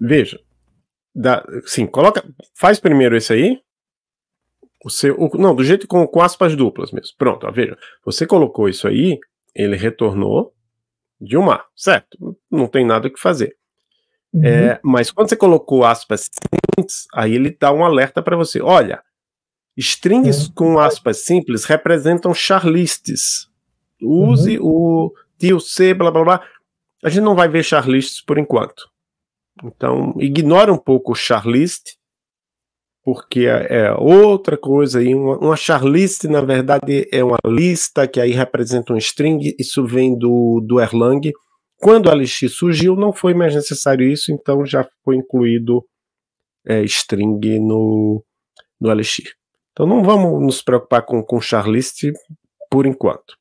Veja. sim, coloca. Faz primeiro esse aí. O seu, o, não, do jeito com, com aspas duplas mesmo. Pronto, ó, veja. Você colocou isso aí, ele retornou de um certo? Não tem nada que fazer. Uhum. É, mas quando você colocou aspas, aí ele dá um alerta para você. Olha, Strings é. com aspas simples representam charlistes. Use uhum. o tio C, blá blá blá. A gente não vai ver charlistes por enquanto. Então, ignora um pouco o charlist, porque é, é outra coisa. E uma, uma charlist, na verdade, é uma lista que aí representa um string. Isso vem do, do Erlang. Quando a LX surgiu, não foi mais necessário isso, então já foi incluído é, string no, no Elixir. Então não vamos nos preocupar com, com charlist por enquanto.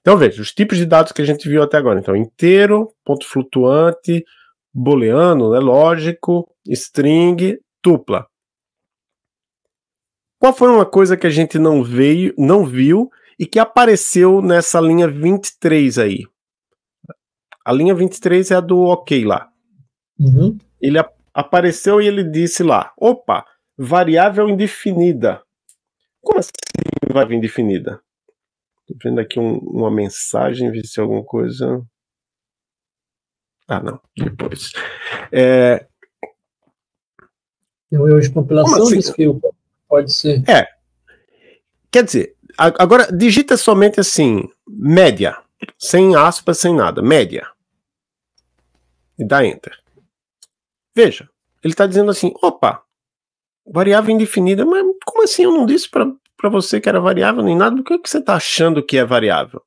Então veja, os tipos de dados que a gente viu até agora. Então inteiro, ponto flutuante, booleano, né, lógico, string, tupla. Qual foi uma coisa que a gente não veio, não viu e que apareceu nessa linha 23 aí? A linha 23 é a do OK lá. Uhum. Ele apareceu e ele disse lá: opa, variável indefinida. Como assim vai vir definida? Tô vendo aqui um, uma mensagem, ver se é alguma coisa. Ah, não, depois. É... Eu, eu de compilação assim? desse fio, pode ser. É. Quer dizer, agora digita somente assim, média, sem aspas, sem nada, média. E dá enter. Veja, ele está dizendo assim, opa, variável indefinida, mas como assim eu não disse para você que era variável nem nada? Por que, que você está achando que é variável?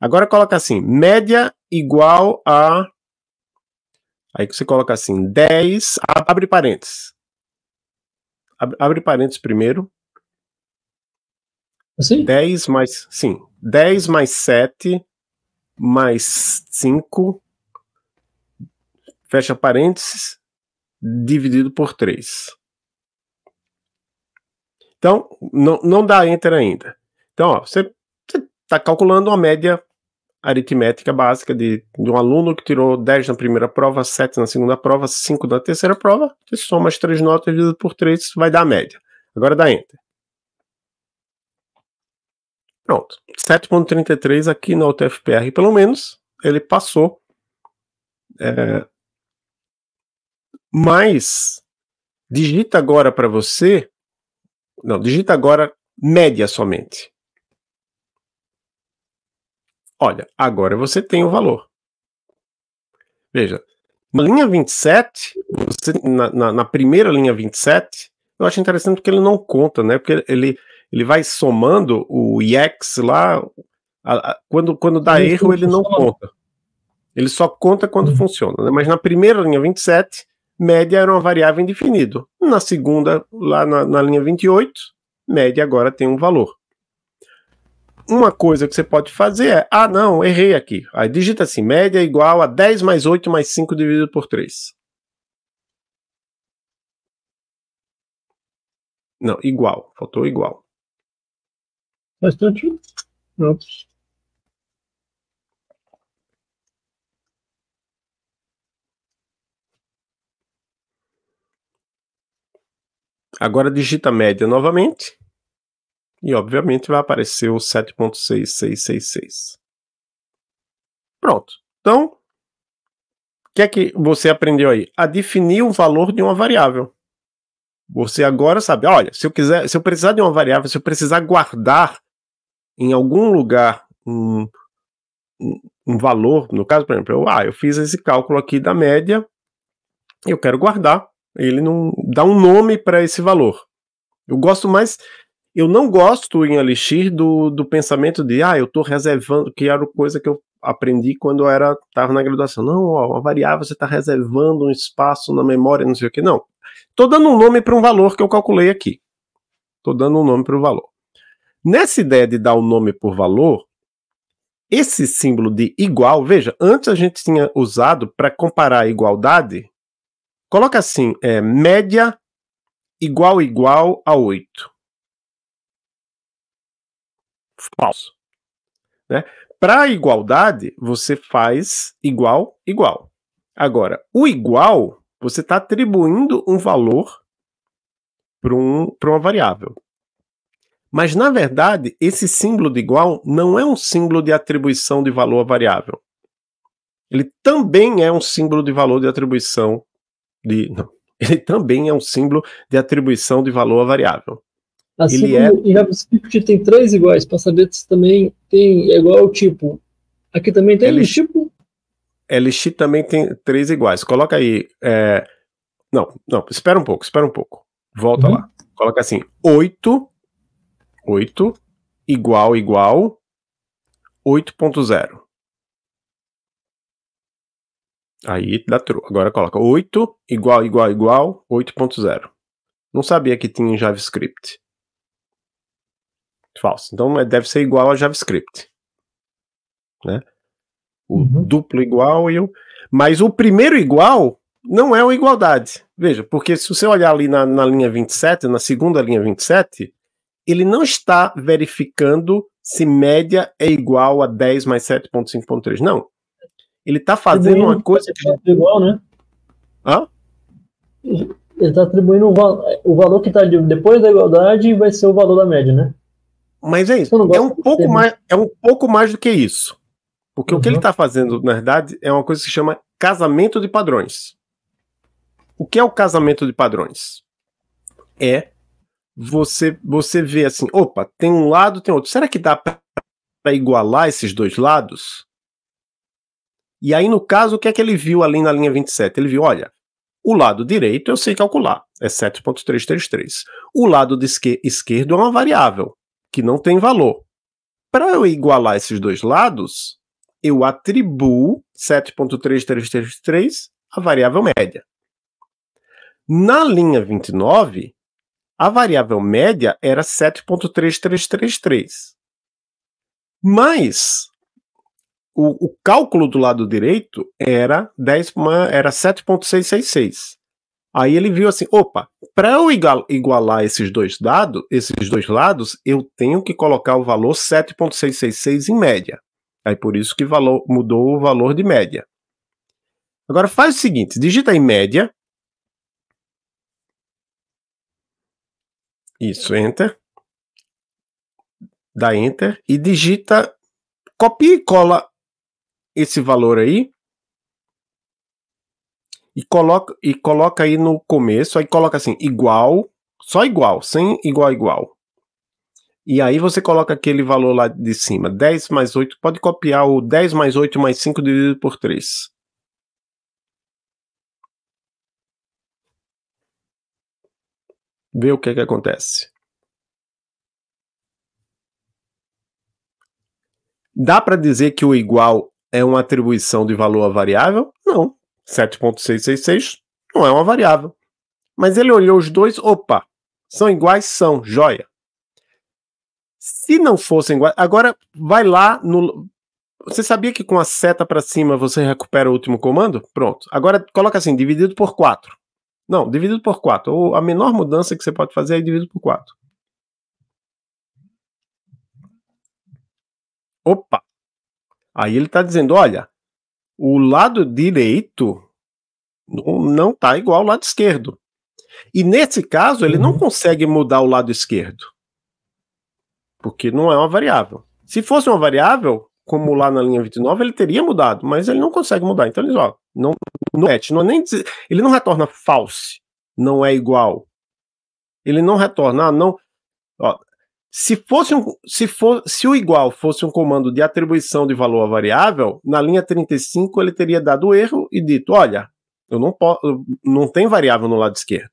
Agora coloca assim, média igual a... Aí você coloca assim, 10, abre parênteses. Abre parênteses primeiro. Assim? 10 mais, sim, 10 mais 7 mais 5, fecha parênteses, dividido por 3. Então, não, não dá enter ainda. Então, ó, você está calculando uma média aritmética básica de, de um aluno que tirou 10 na primeira prova, 7 na segunda prova, 5 na terceira prova, você soma as três notas dividido por 3, vai dar a média. Agora dá enter. Pronto. 7.33 aqui na UTFPR, pelo menos, ele passou. É, mas digita agora para você não, digita agora média somente. Olha, agora você tem o valor. Veja, na linha 27, você, na, na, na, primeira linha 27, eu acho interessante porque ele não conta, né? Porque ele, ele vai somando o IEX lá. A, a, quando, quando dá erro, ele não conta. Ele só conta quando uhum. funciona, né? Mas na primeira linha 27, média era uma variável indefinida. Na segunda, lá na, na linha 28, média agora tem um valor. Uma coisa que você pode fazer é, ah não, errei aqui. Aí digita assim, média é igual a 10 mais 8 mais 5 dividido por 3. Não, igual, faltou igual. Bastante. Pronto. Agora digita média novamente. E obviamente vai aparecer o 7.6666. Pronto. Então, o que é que você aprendeu aí? A definir o valor de uma variável. Você agora sabe, olha, se eu quiser, se eu precisar de uma variável, se eu precisar guardar em algum lugar um, um, um valor, no caso, por exemplo, eu, ah, eu fiz esse cálculo aqui da média, eu quero guardar ele não dá um nome para esse valor. Eu gosto mais. Eu não gosto em Alixir do, do pensamento de, ah, eu estou reservando, que era coisa que eu aprendi quando eu era estava na graduação. Não, ó, uma variável você está reservando um espaço na memória, não sei o que. Não. Estou dando um nome para um valor que eu calculei aqui. Estou dando um nome para o valor. Nessa ideia de dar o um nome por valor, esse símbolo de igual, veja, antes a gente tinha usado para comparar a igualdade Coloca assim, é, média igual igual a 8. Falso. Né? Para igualdade, você faz igual igual. Agora, o igual, você está atribuindo um valor para um, uma variável. Mas, na verdade, esse símbolo de igual não é um símbolo de atribuição de valor à variável. Ele também é um símbolo de valor de atribuição de não, ele também é um símbolo de atribuição de valor à variável. Assim ele como é... em JavaScript tem três iguais, para saber se também tem é igual ao tipo. Aqui também tem LX, tipo? LX também tem três iguais. Coloca aí. É... Não, não, espera um pouco, espera um pouco. Volta uhum. lá. Coloca assim: 8, 8 igual, igual 8.0. Aí dá true. Agora coloca 8 igual, igual, igual, 8.0. Não sabia que tinha em JavaScript. Falso. Então é, deve ser igual a JavaScript. Né? O uhum. duplo igual e o. Mas o primeiro igual não é uma igualdade. Veja, porque se você olhar ali na, na linha 27, na segunda linha 27, ele não está verificando se média é igual a 10 mais 7.5.3. Não. Ele está fazendo uma tá coisa que. Gente... Igual, né? Hã? Ele está atribuindo o, val... o, valor que está depois da igualdade vai ser o valor da média, né? Mas é isso. É um, pouco mais, é um pouco mais do que isso. Porque uhum. o que ele está uhum. fazendo, na verdade, é uma coisa que se chama casamento de padrões. O que é o casamento de padrões? É você você vê assim, opa, tem um lado, tem outro. Será que dá para igualar esses dois lados? E aí, no caso, o que é que ele viu ali na linha 27? Ele viu, olha, o lado direito eu sei calcular, é 7.333. O lado esquer esquerdo é uma variável, que não tem valor. Para eu igualar esses dois lados, eu atribuo 7.3333 a variável média. Na linha 29, a variável média era 7.3333. Mas o, o cálculo do lado direito era, 10, era 7.666. Aí ele viu assim, opa, para eu igualar esses dois dados, esses dois lados, eu tenho que colocar o valor 7.666 em média. Aí por isso que valor, mudou o valor de média. Agora faz o seguinte, digita em média. Isso, enter. Dá enter e digita copia e cola esse valor aí e coloca, e coloca aí no começo, aí coloca assim, igual, só igual, sem igual igual. E aí você coloca aquele valor lá de cima, 10 mais 8, pode copiar o 10 mais 8 mais 5 dividido por 3. Vê o que é que acontece. Dá para dizer que o igual é uma atribuição de valor a variável? Não. 7.666 não é uma variável. Mas ele olhou os dois, opa, são iguais? São, joia. Se não fossem iguais. Agora, vai lá no. Você sabia que com a seta para cima você recupera o último comando? Pronto. Agora coloca assim, dividido por 4. Não, dividido por 4. Ou a menor mudança que você pode fazer é dividido por 4. Opa! Aí ele está dizendo: olha, o lado direito não está igual ao lado esquerdo. E nesse caso, ele não uhum. consegue mudar o lado esquerdo, porque não é uma variável. Se fosse uma variável, como lá na linha 29, ele teria mudado, mas ele não consegue mudar. Então ele ó, não, não, é, não é nem dizer, ele não retorna false, não é igual. Ele não retorna, ah, não. Ó, se, fosse um, se, for, se o igual fosse um comando de atribuição de valor à variável, na linha 35 ele teria dado erro e dito: olha, eu não posso, não tem variável no lado esquerdo.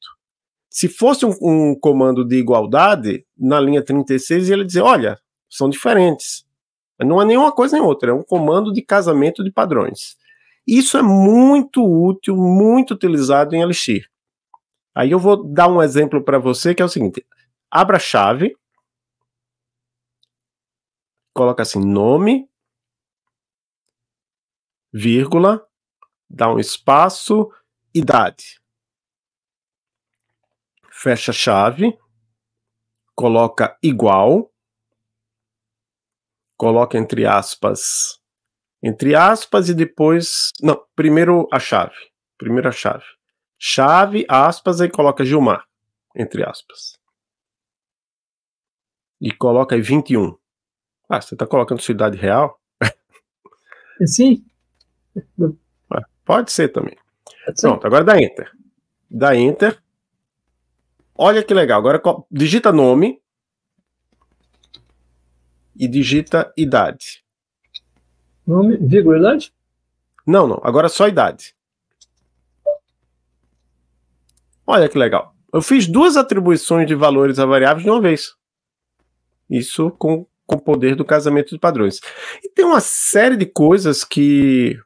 Se fosse um, um comando de igualdade, na linha 36 ele dizer: olha, são diferentes. Não é nenhuma coisa nem outra, é um comando de casamento de padrões. Isso é muito útil, muito utilizado em Elixir. Aí eu vou dar um exemplo para você que é o seguinte: abra a chave, coloca assim, nome, vírgula, dá um espaço, idade. Fecha a chave, coloca igual, coloca entre aspas, entre aspas e depois, não, primeiro a chave, primeiro a chave. Chave, aspas, aí coloca Gilmar, entre aspas. E coloca aí 21. Ah, você está colocando sua idade real? É sim. É, pode ser também. Pode ser. Pronto, agora dá Enter. Dá Enter. Olha que legal. Agora digita nome e digita idade. Nome, vírgula, idade? Não, não. Agora só idade. Olha que legal. Eu fiz duas atribuições de valores a variáveis de uma vez. Isso com com o poder do casamento de padrões. E tem uma série de coisas que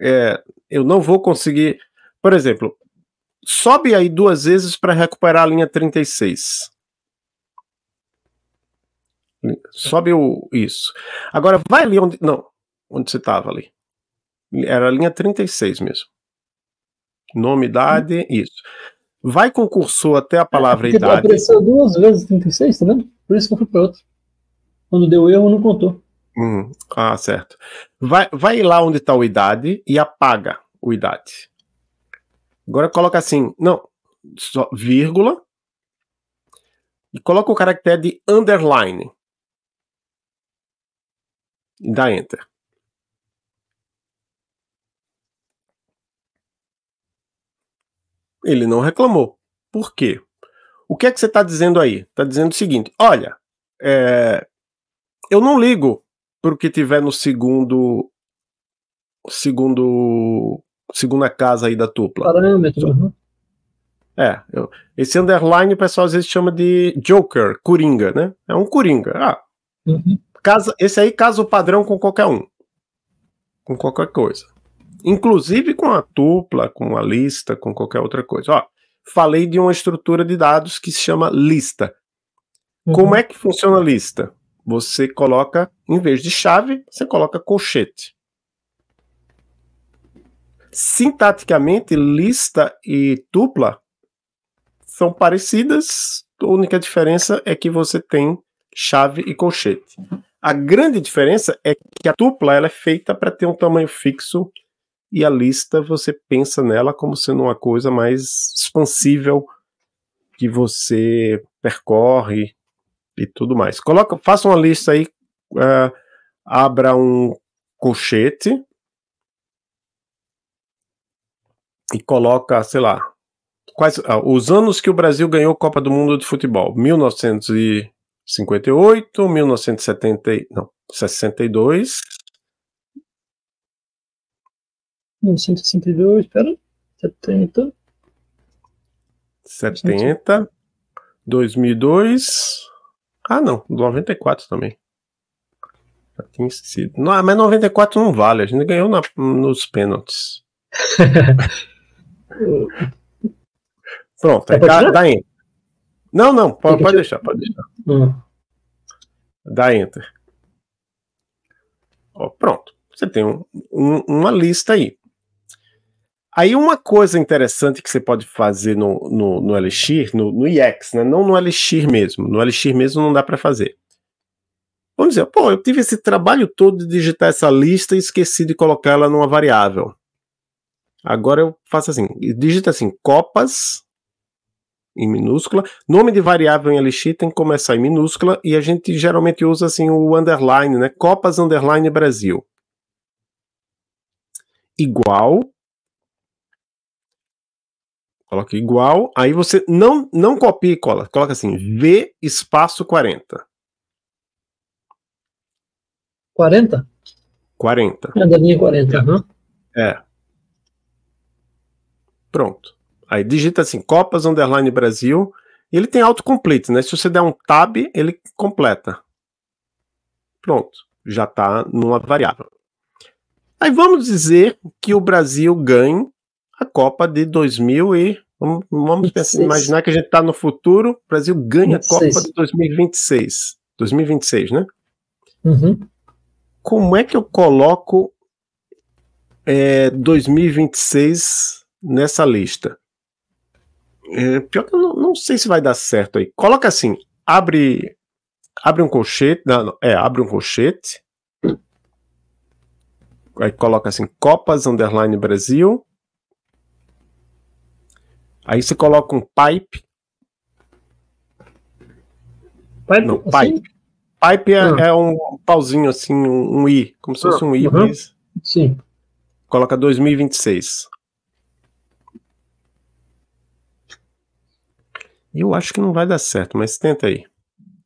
é, eu não vou conseguir. Por exemplo, sobe aí duas vezes para recuperar a linha 36. Sobe o, isso. Agora vai ali onde. Não, onde você estava ali. Era a linha 36 mesmo. Nome, idade, isso. Vai com o cursor até a palavra é, idade. Apareceu duas vezes 36, tá vendo? Por isso que eu fui para outro. Quando deu erro, não contou. Hum, ah, certo. Vai, vai lá onde está o idade e apaga o idade. Agora coloca assim, não, só vírgula, e coloca o caractere de underline. E dá enter. Ele não reclamou. Por quê? O que é que você está dizendo aí? Está dizendo o seguinte: olha, é, eu não ligo pro que tiver no segundo. Segundo. Segunda casa aí da tupla. Parâmetro. Né? É, eu, esse underline o pessoal às vezes chama de Joker, Coringa, né? É um Coringa. Ah, uhum. casa, esse aí casa o padrão com qualquer um. Com qualquer coisa. Inclusive com a tupla, com a lista, com qualquer outra coisa. Ó, falei de uma estrutura de dados que se chama lista. Como uhum. é que funciona a lista? você coloca, em vez de chave, você coloca colchete. Sintaticamente, lista e tupla são parecidas, a única diferença é que você tem chave e colchete. A grande diferença é que a tupla ela é feita para ter um tamanho fixo e a lista você pensa nela como sendo uma coisa mais expansível que você percorre e tudo mais. Coloca, faça uma lista aí, uh, abra um colchete e coloca, sei lá, quais ah, os anos que o Brasil ganhou Copa do Mundo de futebol? 1958, 1970, não, 62. 1962, espera, 70. 70, 2002, ah, não, 94 também. Já tinha esquecido. Não, mas 94 não vale, a gente ganhou na, nos pênaltis. Pronto, é cara, dá enter. Não, não, pode, pode deixar, pode deixar. Hum. Dá enter. Ó, pronto. Você tem um, um, uma lista aí. Aí uma coisa interessante que você pode fazer no, no, no Elixir, no, no IX, né? não no Elixir mesmo. No Elixir mesmo não dá para fazer. Vamos dizer, pô, eu tive esse trabalho todo de digitar essa lista e esqueci de colocar ela numa variável. Agora eu faço assim, digita assim, copas em minúscula. Nome de variável em Elixir tem que começar em minúscula e a gente geralmente usa assim o underline, né? Copas underline Brasil. Igual Coloca igual, aí você não, não copia e cola, coloca assim, V espaço 40. 40? 40. É da linha 40, uhum. É. Pronto. Aí digita assim, Copas Underline Brasil, e ele tem autocomplete, né? Se você der um tab, ele completa. Pronto. Já está numa variável. Aí vamos dizer que o Brasil ganhe a Copa de 2000 e vamos, vamos pensar, imaginar que a gente está no futuro, o Brasil ganha 26. a Copa de 2026, 2026, né? Uhum. Como é que eu coloco é, 2026 nessa lista? É, pior que eu não, não, sei se vai dar certo aí. Coloca assim, abre, abre um colchete, não, não, é, abre um colchete. Aí coloca assim, Copas Underline Brasil Aí você coloca um pipe. Pipe? Não, assim? pipe. é, ah. é, um pauzinho assim, um, um i, como se ah, fosse um i, uhum. mas... Sim. Coloca 2026. Eu acho que não vai dar certo, mas tenta aí.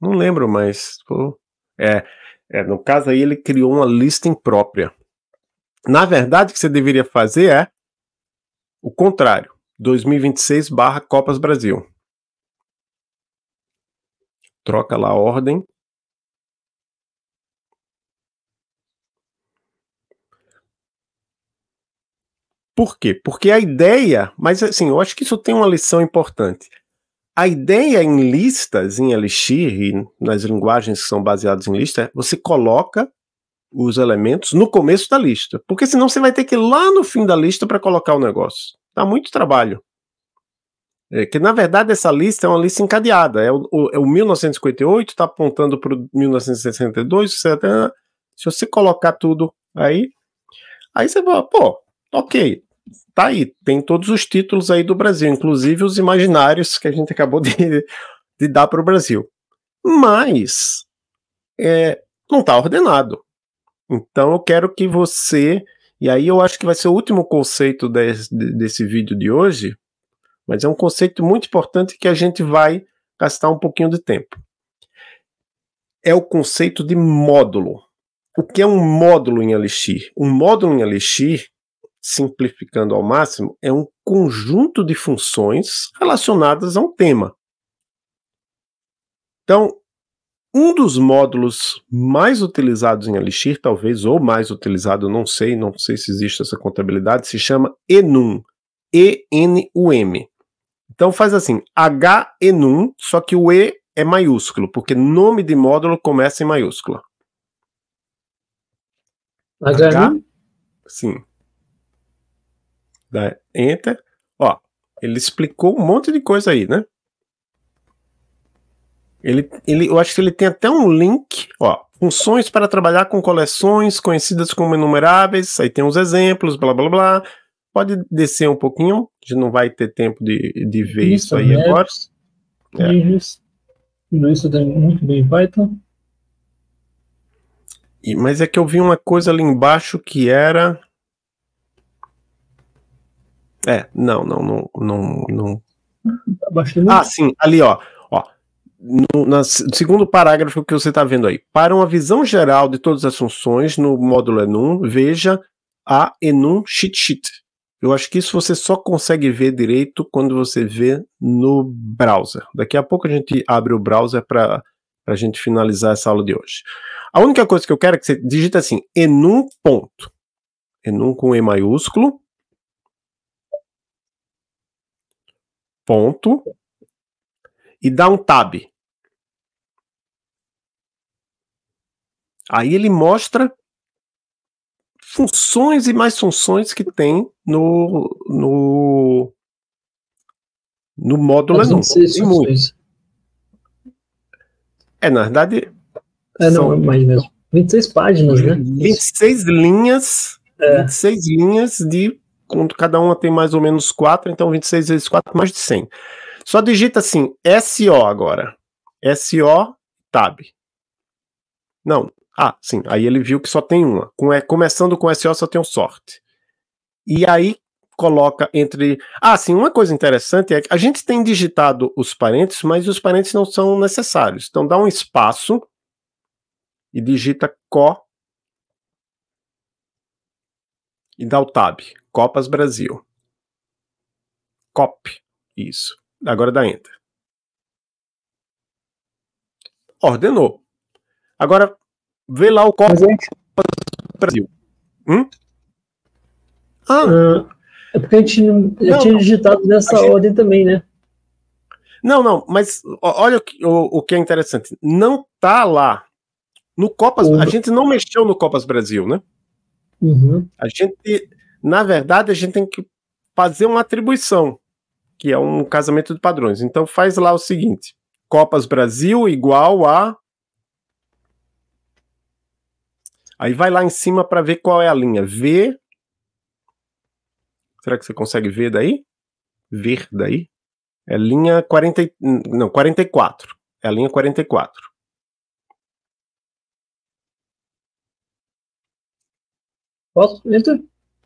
Não lembro, mas. Pô, é, é, no caso aí, ele criou uma lista própria. Na verdade, o que você deveria fazer é o contrário. 2026/Copas Brasil. Troca lá a ordem. Por quê? Porque a ideia, mas assim, eu acho que isso tem uma lição importante. A ideia em listas, em Elixir e nas linguagens que são baseadas em lista, é você coloca os elementos no começo da lista. Porque senão você vai ter que ir lá no fim da lista para colocar o negócio. Dá muito trabalho. É, que na verdade essa lista é uma lista encadeada. É o, o, é o 1958, está apontando para 1962, etc. Se você colocar tudo aí, aí você fala, pô, ok, tá aí, tem todos os títulos aí do Brasil, inclusive os imaginários que a gente acabou de, de dar para o Brasil. Mas é, não está ordenado. Então eu quero que você e aí eu acho que vai ser o último conceito desse, desse vídeo de hoje, mas é um conceito muito importante que a gente vai gastar um pouquinho de tempo. É o conceito de módulo. O que é um módulo em Elixir? Um módulo em Elixir, simplificando ao máximo, é um conjunto de funções relacionadas a um tema. Então, um dos módulos mais utilizados em Elixir, talvez, ou mais utilizado, não sei, não sei se existe essa contabilidade, se chama Enum. E-N-U-M. Então faz assim, H-Enum, só que o E é maiúsculo, porque nome de módulo começa em maiúscula. H? H sim. Dá Enter. Ó, ele explicou um monte de coisa aí, né? Ele, ele, eu acho que ele tem até um link, ó. Funções para trabalhar com coleções conhecidas como enumeráveis. Aí tem uns exemplos, blá blá blá. Pode descer um pouquinho, a gente não vai ter tempo de, de ver isso, isso aí né? é, agora. Pages, é. isso tem muito bem Python. E, mas é que eu vi uma coisa ali embaixo que era. É, não, não, não, não, não. Ah, sim, ali ó no, na, no segundo parágrafo que você está vendo aí, para uma visão geral de todas as funções no módulo enum, veja a enum cheat sheet. Eu acho que isso você só consegue ver direito quando você vê no browser. Daqui a pouco a gente abre o browser para a gente finalizar essa aula de hoje. A única coisa que eu quero é que você digite assim, enum ponto. Enum com E maiúsculo. Ponto. E dá um tab. Aí ele mostra funções e mais funções que tem no no no módulo Lenovo. Tem muito. É, na verdade. É, não, é mais mesmo. 26 páginas, né? 26 linhas. É. 26 linhas de. quando Cada uma tem mais ou menos 4, então 26 vezes 4, mais de 100. Só digita assim, SO agora. SO Tab. Não, ah, sim. Aí ele viu que só tem uma. Com, é, começando com SO, só tem um sorte. E aí coloca entre. Ah, sim, uma coisa interessante é que a gente tem digitado os parênteses, mas os parênteses não são necessários. Então dá um espaço e digita CO e dá o tab. Copas Brasil. COP. Isso. Agora dá Enter. Ordenou. Agora, Vê lá o Copa gente... do Brasil. Hum? Ah. ah. é porque a gente não, não tinha digitado nessa gente... ordem também, né? Não, não, mas olha o, o, o que é interessante. Não tá lá. No Copas, a gente não mexeu no Copas Brasil, né? Uhum. A gente, na verdade, a gente tem que fazer uma atribuição, que é um casamento de padrões. Então faz lá o seguinte: Copas Brasil igual a Aí vai lá em cima para ver qual é a linha. Ver. Será que você consegue ver daí? Ver daí? É linha 40, não, 44. É a linha 44. Posso? Enter?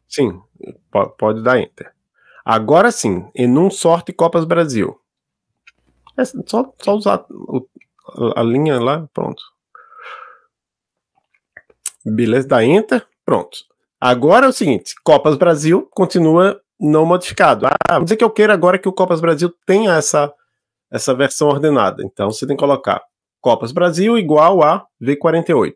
Sim, pode dar Enter. Agora sim, Enum Sorte Copas Brasil. É só, só usar a linha lá, pronto. Beleza, dá Enter, pronto. Agora é o seguinte: Copas Brasil continua não modificado. Ah, vamos dizer que eu queira agora que o Copas Brasil tenha essa, essa versão ordenada. Então você tem que colocar Copas Brasil igual a V48.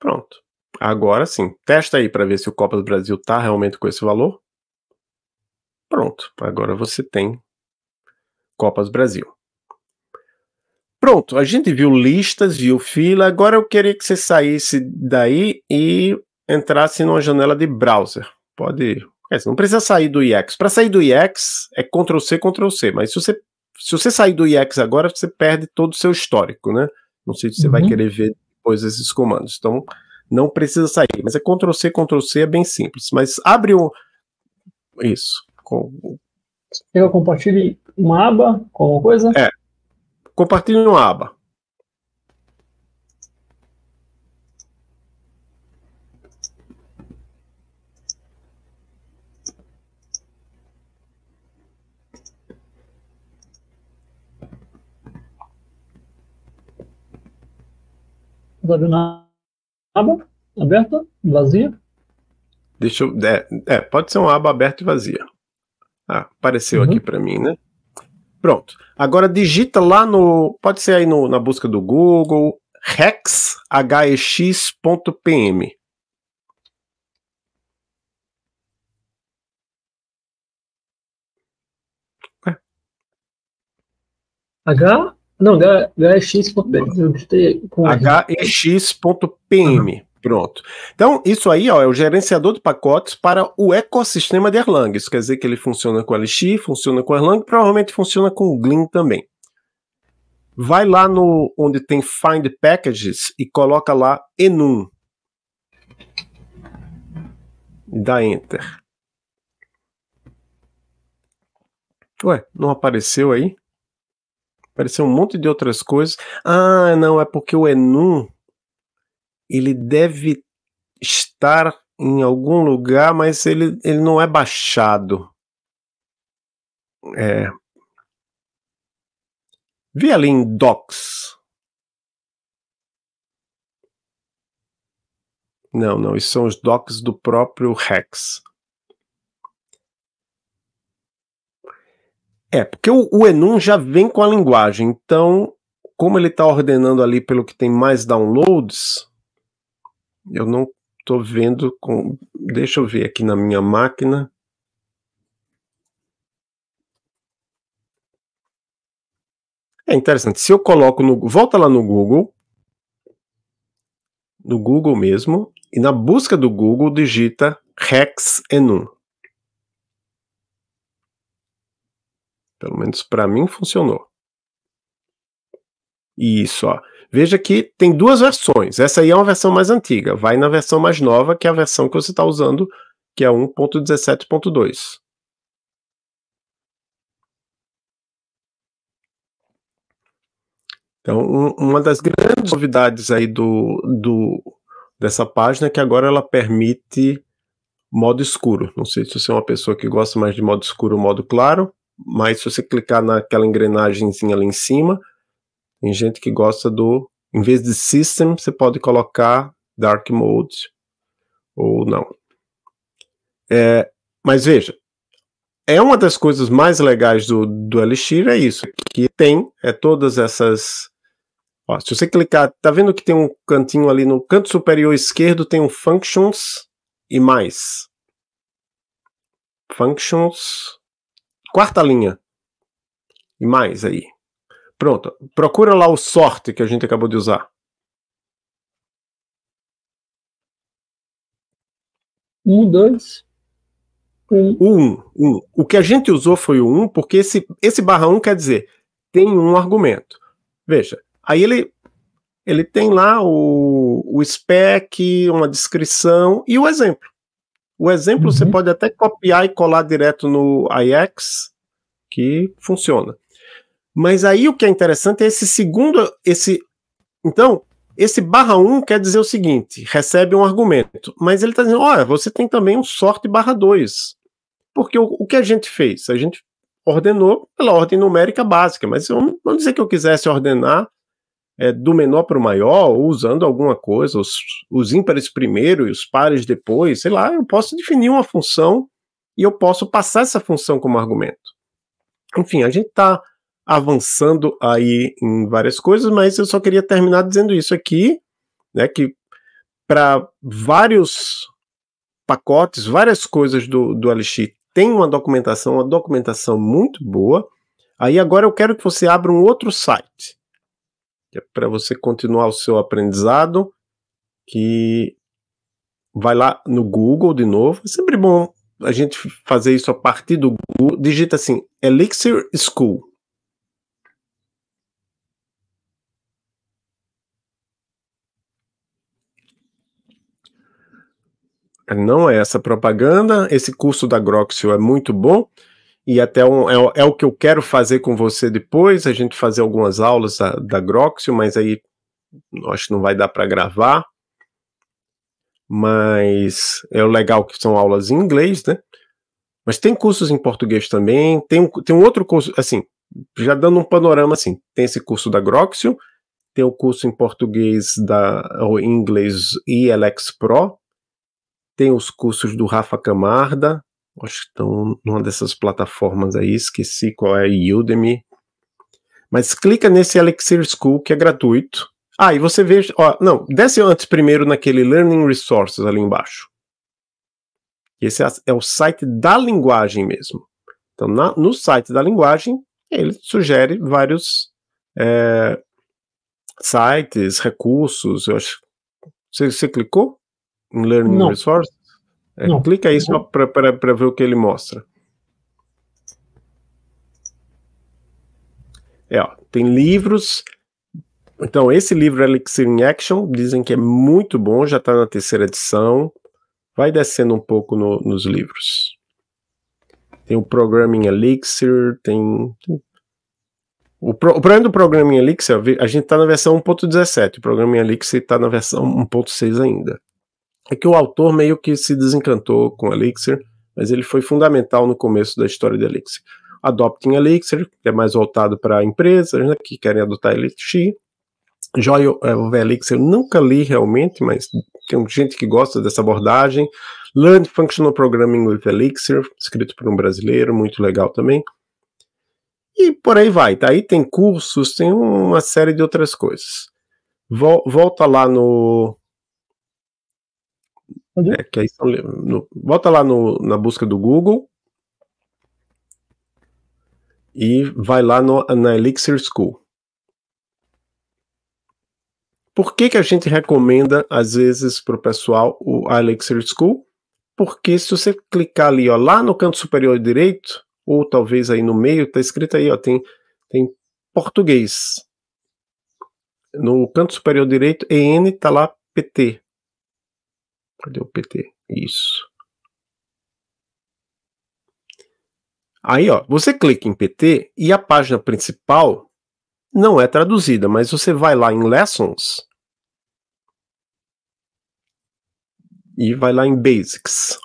Pronto. Agora sim. Testa aí para ver se o Copas Brasil está realmente com esse valor. Pronto, agora você tem Copas Brasil. Pronto, a gente viu listas, viu fila, agora eu queria que você saísse daí e entrasse numa janela de browser. Pode. Não precisa sair do IEX. Para sair do IEX é Ctrl C, Ctrl C, mas se você, se você sair do IEX agora, você perde todo o seu histórico, né? Não sei se você uhum. vai querer ver depois esses comandos. Então, não precisa sair. Mas é Ctrl C, Ctrl C é bem simples. Mas abre um. Isso. Com... Eu compartilhe uma aba com alguma coisa? É. Compartilhe uma aba. Agora na aba aberta, vazia. Deixa eu. É, é, pode ser uma aba aberta e vazia. Ah, apareceu uhum. aqui para mim, né? Pronto. Agora digita lá no. Pode ser aí no, na busca do Google, hexhex.pm. É. H? Não, HEX.pm. HEX.pm. Pronto. Então, isso aí ó, é o gerenciador de pacotes para o ecossistema de Erlang. Isso quer dizer que ele funciona com LX, funciona com Erlang, provavelmente funciona com o Glean também. Vai lá no onde tem Find Packages e coloca lá enum. E dá Enter. Ué, não apareceu aí? Apareceu um monte de outras coisas. Ah, não, é porque o enum ele deve estar em algum lugar, mas ele, ele não é baixado. É. Vê ali em docs. Não, não, isso são os docs do próprio Rex. É, porque o, o Enum já vem com a linguagem, então, como ele está ordenando ali pelo que tem mais downloads, eu não estou vendo com. Deixa eu ver aqui na minha máquina. É interessante. Se eu coloco no. Volta lá no Google. No Google mesmo. E na busca do Google digita Rex Enum. Pelo menos para mim funcionou. Isso, ó. Veja que tem duas versões. Essa aí é uma versão mais antiga. Vai na versão mais nova, que é a versão que você está usando, que é 1.17.2. Então, um, uma das grandes novidades aí do, do, dessa página é que agora ela permite modo escuro. Não sei se você é uma pessoa que gosta mais de modo escuro ou modo claro, mas se você clicar naquela engrenagemzinha ali em cima, tem gente que gosta do. Em vez de system, você pode colocar dark mode ou não. É, mas veja, é uma das coisas mais legais do, do Elixir, é isso, que tem é todas essas. Ó, se você clicar, tá vendo que tem um cantinho ali no canto superior esquerdo, tem um functions e mais. Functions, quarta linha. E mais aí. Pronto. Procura lá o sorte que a gente acabou de usar. Um, dois. Um. Um, um. O que a gente usou foi o um, porque esse, esse barra um quer dizer tem um argumento. Veja, aí ele, ele tem lá o, o spec, uma descrição e o exemplo. O exemplo uhum. você pode até copiar e colar direto no IX, que funciona. Mas aí o que é interessante é esse segundo, esse então esse barra 1 um quer dizer o seguinte, recebe um argumento, mas ele está dizendo, olha, você tem também um sorte barra 2. Porque o, o, que a gente fez? A gente ordenou pela ordem numérica básica, mas eu, vamos dizer que eu quisesse ordenar é, do menor para o maior, ou usando alguma coisa, os, os ímpares primeiro e os pares depois, sei lá, eu posso definir uma função e eu posso passar essa função como argumento. Enfim, a gente está avançando aí em várias coisas, mas eu só queria terminar dizendo isso aqui, né, que para vários pacotes, várias coisas do, do LX tem uma documentação, uma documentação muito boa. Aí agora eu quero que você abra um outro site, é para você continuar o seu aprendizado, que vai lá no Google de novo. É sempre bom a gente fazer isso a partir do Google. Digita assim, Elixir School. não é essa propaganda. Esse curso da Groxio é muito bom e até um, é, é, o que eu quero fazer com você depois. A gente fazer algumas aulas da, da Groxio, mas aí acho que não vai dar para gravar. Mas é o legal que são aulas em inglês, né? Mas tem cursos em português também. Tem um, tem um outro curso, assim, já dando um panorama assim: tem esse curso da Groxio, tem o curso em português da, ou em inglês ILX Pro, tem os cursos do Rafa Camarda, acho que estão numa dessas plataformas aí, esqueci qual é, Udemy. Mas clica nesse Elixir School que é gratuito. Ah, e você vê, ó, não, desce antes primeiro naquele Learning Resources ali embaixo. Esse é, é o site da linguagem mesmo. Então, na, no site da linguagem, ele sugere vários é, sites, recursos. Eu acho. Você, você clicou? Learning Não. Resources? É, Não. Clica aí só para ver o que ele mostra. É, ó, tem livros. Então, esse livro, Elixir in Action, dizem que é muito bom, já está na terceira edição. Vai descendo um pouco no, nos livros. Tem o Programming Elixir, tem. tem... O, pro, o, problema do Programming Elixir, a gente está na versão 1.17, o Programming Elixir está na versão 1.6 ainda é que o autor meio que se desencantou com Elixir, mas ele foi fundamental no começo da história de Elixir. Adopting Elixir, que é mais voltado para empresas né, que querem adotar Elixir. Joy é, of Elixir nunca li realmente, mas tem gente que gosta dessa abordagem. Learn Functional Programming with Elixir, escrito por um brasileiro, muito legal também. E por aí vai, Daí tá? Aí tem cursos, tem uma série de outras coisas. Volta lá no Onde? É, que aí são, no, bota lá no, na busca do Google e vai lá no, na Elixir School. Por que, que a gente recomenda, às vezes, para o pessoal o a Elixir School? Porque se você clicar ali, ó, lá no canto superior direito, ou talvez aí no meio, está escrito aí, ó, tem, tem português. No canto superior direito, EN está lá PT. Cadê o PT? Isso. Aí, ó, você clica em PT e a página principal não é traduzida, mas você vai lá em Lessons e vai lá em Basics.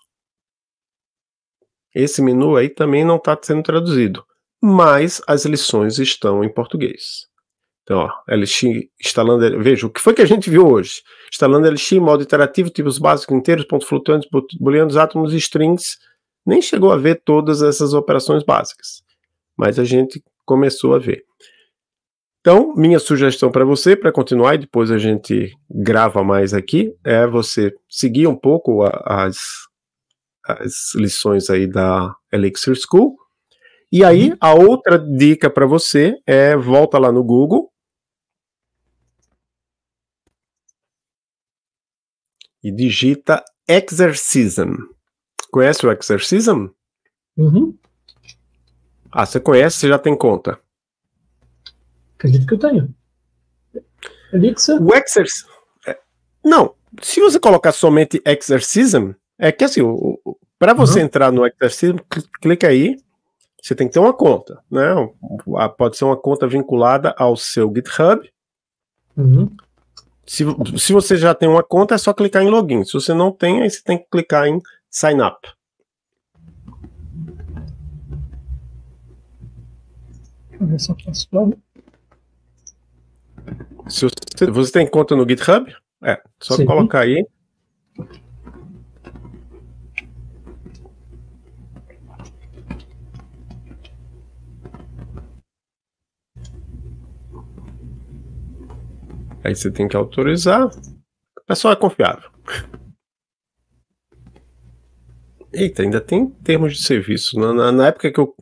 Esse menu aí também não está sendo traduzido, mas as lições estão em português. Então, ó, LX instalando. Veja, o que foi que a gente viu hoje? Instalando LX, modo iterativo, tipos básicos inteiros, pontos flutuantes, booleanos, átomos e strings. Nem chegou a ver todas essas operações básicas, mas a gente começou a ver. Então, minha sugestão para você, para continuar, e depois a gente grava mais aqui, é você seguir um pouco a, as, as lições aí da Elixir School. E aí, uhum. a outra dica para você é volta lá no Google e digita Exercism. Conhece o Exercism? Uhum. Ah, você conhece, você já tem conta. Acredito que eu tenho. Elixir? O Exercism. É, não, se você colocar somente Exercism, é que assim, para uhum. você uhum. entrar no Exercism, clica aí, você tem que ter uma conta, né? Pode ser uma conta vinculada ao seu GitHub. Uhum. Se, se você já tem uma conta, é só clicar em login. Se você não tem, aí você tem que clicar em sign up. Se você, você tem conta no GitHub? É, só Sim. colocar aí. Aí você tem que autorizar. A pessoa é confiável. Eita, ainda tem termos de serviço. Na, na, na, época que eu,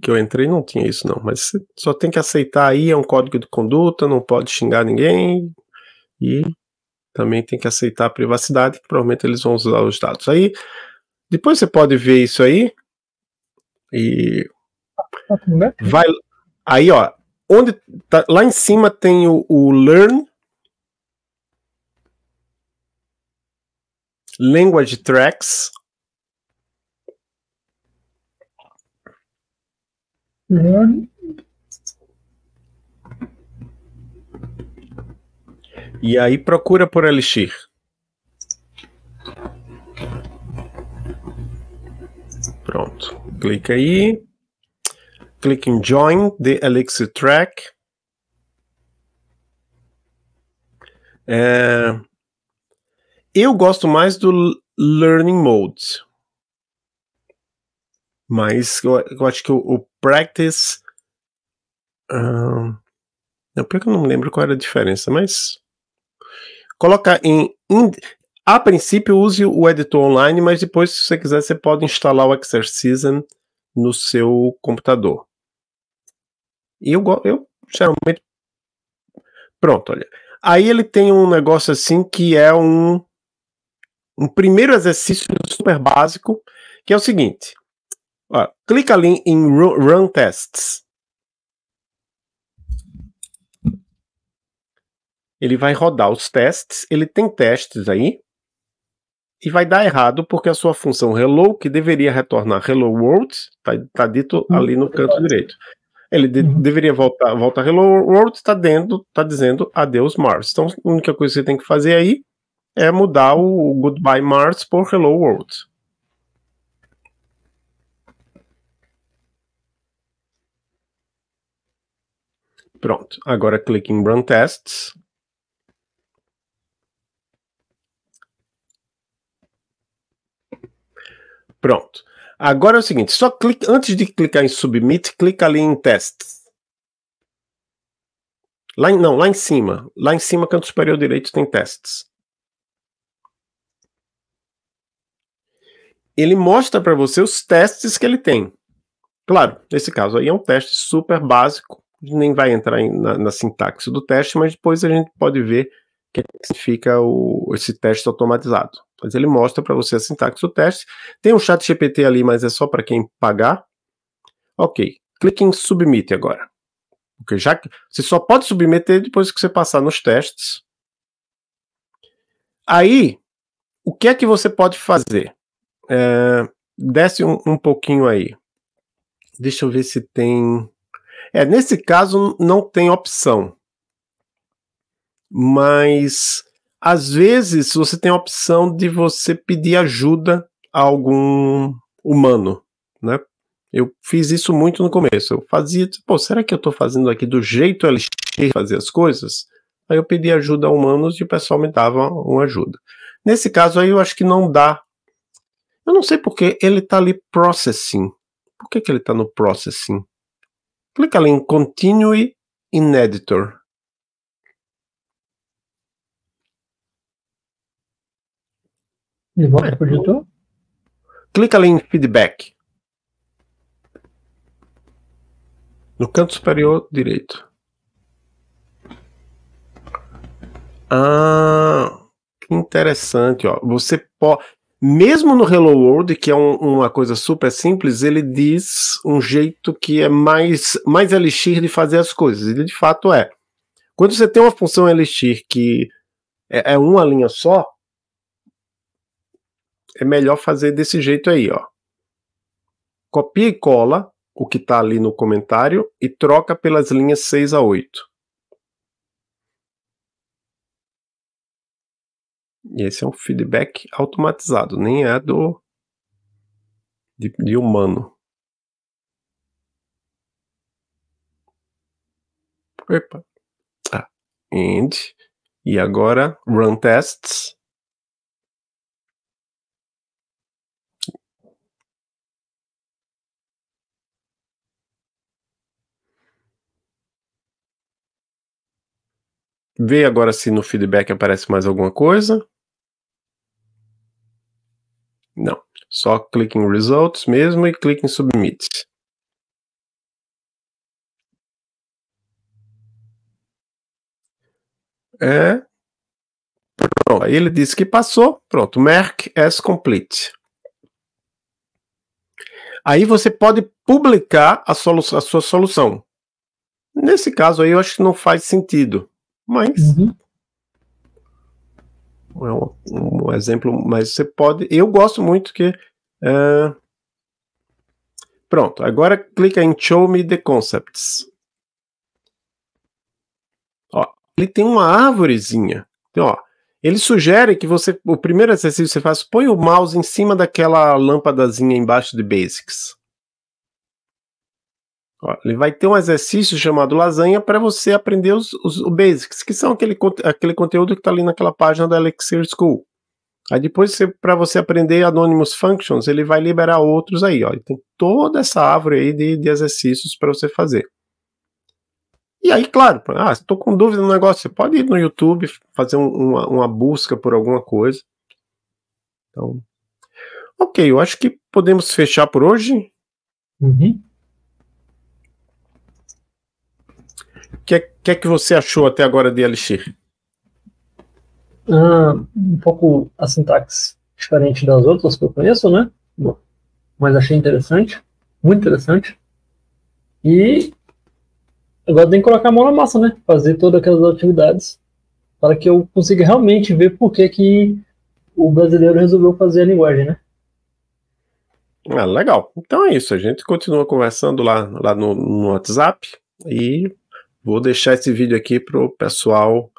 que eu entrei não tinha isso não, mas você só tem que aceitar aí, é um código de conduta, não pode xingar ninguém e também tem que aceitar a privacidade, que provavelmente eles vão usar os dados. Aí, depois você pode ver isso aí e tá vai aí ó, onde tá, lá em cima tem o, o learn Language Tracks. E aí procura por Elixir. Pronto. Clica aí. Clique em Join the Elixir Track. É, eu gosto mais do Learning Mode. Mas eu, eu acho que o, o Practice. Uh, não, porque eu não lembro qual era a diferença, mas. Coloca em. In, a princípio, use o editor online, mas depois, se você quiser, você pode instalar o Exercision no seu computador. E eu, eu geralmente. Pronto, olha. Aí ele tem um negócio assim que é um um primeiro exercício super básico, que é o seguinte. Ó, clica ali em Run Tests. Ele vai rodar os testes, ele tem testes aí, e vai dar errado porque a sua função hello, que deveria retornar hello world, está tá dito uhum. ali no canto direito. Ele de, uhum. deveria voltar, voltar hello world, está tá dizendo adeus Mars. Então a única coisa que você tem que fazer aí é mudar o Goodbye Mars por Hello World. Pronto, agora clique em Run Tests. Pronto. Agora é o seguinte, só clique antes de clicar em Submit, clica ali em Tests. Lá em, não, lá em cima. Lá em cima, canto superior direito, tem Tests. ele mostra para você os testes que ele tem. Claro, nesse caso aí é um teste super básico, nem vai entrar em, na, na, sintaxe do teste, mas depois a gente pode ver o que significa o, esse teste automatizado. Mas ele mostra para você a sintaxe do teste. Tem um chat GPT ali, mas é só para quem pagar. Ok, clique em submit agora. Porque já que você só pode submeter depois que você passar nos testes. Aí, o que é que você pode fazer? É, desce um, um pouquinho aí. Deixa eu ver se tem. É, nesse caso não tem opção. Mas às vezes você tem a opção de você pedir ajuda a algum humano, né? Eu fiz isso muito no começo. Eu fazia, pô, será que eu estou fazendo aqui do jeito Elixir fazer as coisas? Aí eu pedi ajuda a humanos e o pessoal me dava uma ajuda. Nesse caso aí eu acho que não dá eu não sei porque ele está ali processing. Por que, que ele está no processing? Clica ali em continue in editor. E volta é, para o editor? Clica ali em feedback. No canto superior direito. Ah, que interessante, ó. Você pode mesmo no Hello World, que é um, uma coisa super simples, ele diz um jeito que é mais, mais Elixir de fazer as coisas. Ele de fato é. Quando você tem uma função Elixir que é, é uma linha só, é melhor fazer desse jeito aí, ó. Copia e cola o que está ali no comentário e troca pelas linhas 6 a 8. E esse é um feedback automatizado, nem é do de, de humano. Opa. Tá. Ah, end. E agora run tests. Vê agora se no feedback aparece mais alguma coisa. Não. Só clique em Results mesmo e clique em Submit. É. Pronto. Aí ele disse que passou. Pronto. Merck as complete. Aí você pode publicar a, solu a sua solução. Nesse caso aí eu acho que não faz sentido. Mas. Uhum é um, um, exemplo, mas você pode. Eu gosto muito que. Uh, pronto, agora clica em Show Me the Concepts. Ó, ele tem uma árvorezinha. Então, ó, ele sugere que você. O primeiro exercício que você faz, põe o mouse em cima daquela lâmpadazinha embaixo de Basics. Ele vai ter um exercício chamado lasanha para você aprender os, os, os, basics, que são aquele, aquele conteúdo que está ali naquela página da Elixir School. Aí depois, para você aprender Anonymous Functions, ele vai liberar outros aí. Ó. tem toda essa árvore aí de, de exercícios para você fazer. E aí, claro, ah, estou com dúvida no negócio, você pode ir no YouTube, fazer um, uma, uma busca por alguma coisa. Então, ok, eu acho que podemos fechar por hoje. Uhum. que, é, que é que você achou até agora de Elixir? Ah, um pouco a sintaxe diferente das outras que eu conheço, né? Mas achei interessante, muito interessante. E agora tem que colocar a mão na massa, né? Fazer todas aquelas atividades para que eu consiga realmente ver por que, que o brasileiro resolveu fazer a linguagem, né? Ah, legal. Então é isso. A gente continua conversando lá, lá no, no WhatsApp e Vou deixar esse vídeo aqui para o pessoal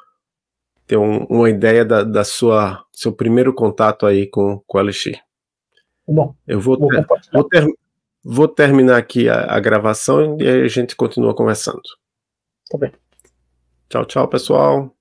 ter um, uma ideia da, da, sua seu primeiro contato aí com, com a Elixir. Bom, eu vou, ter, vou, ter, vou, terminar aqui a, a gravação e a gente continua conversando. Tá bem. Tchau, tchau, pessoal.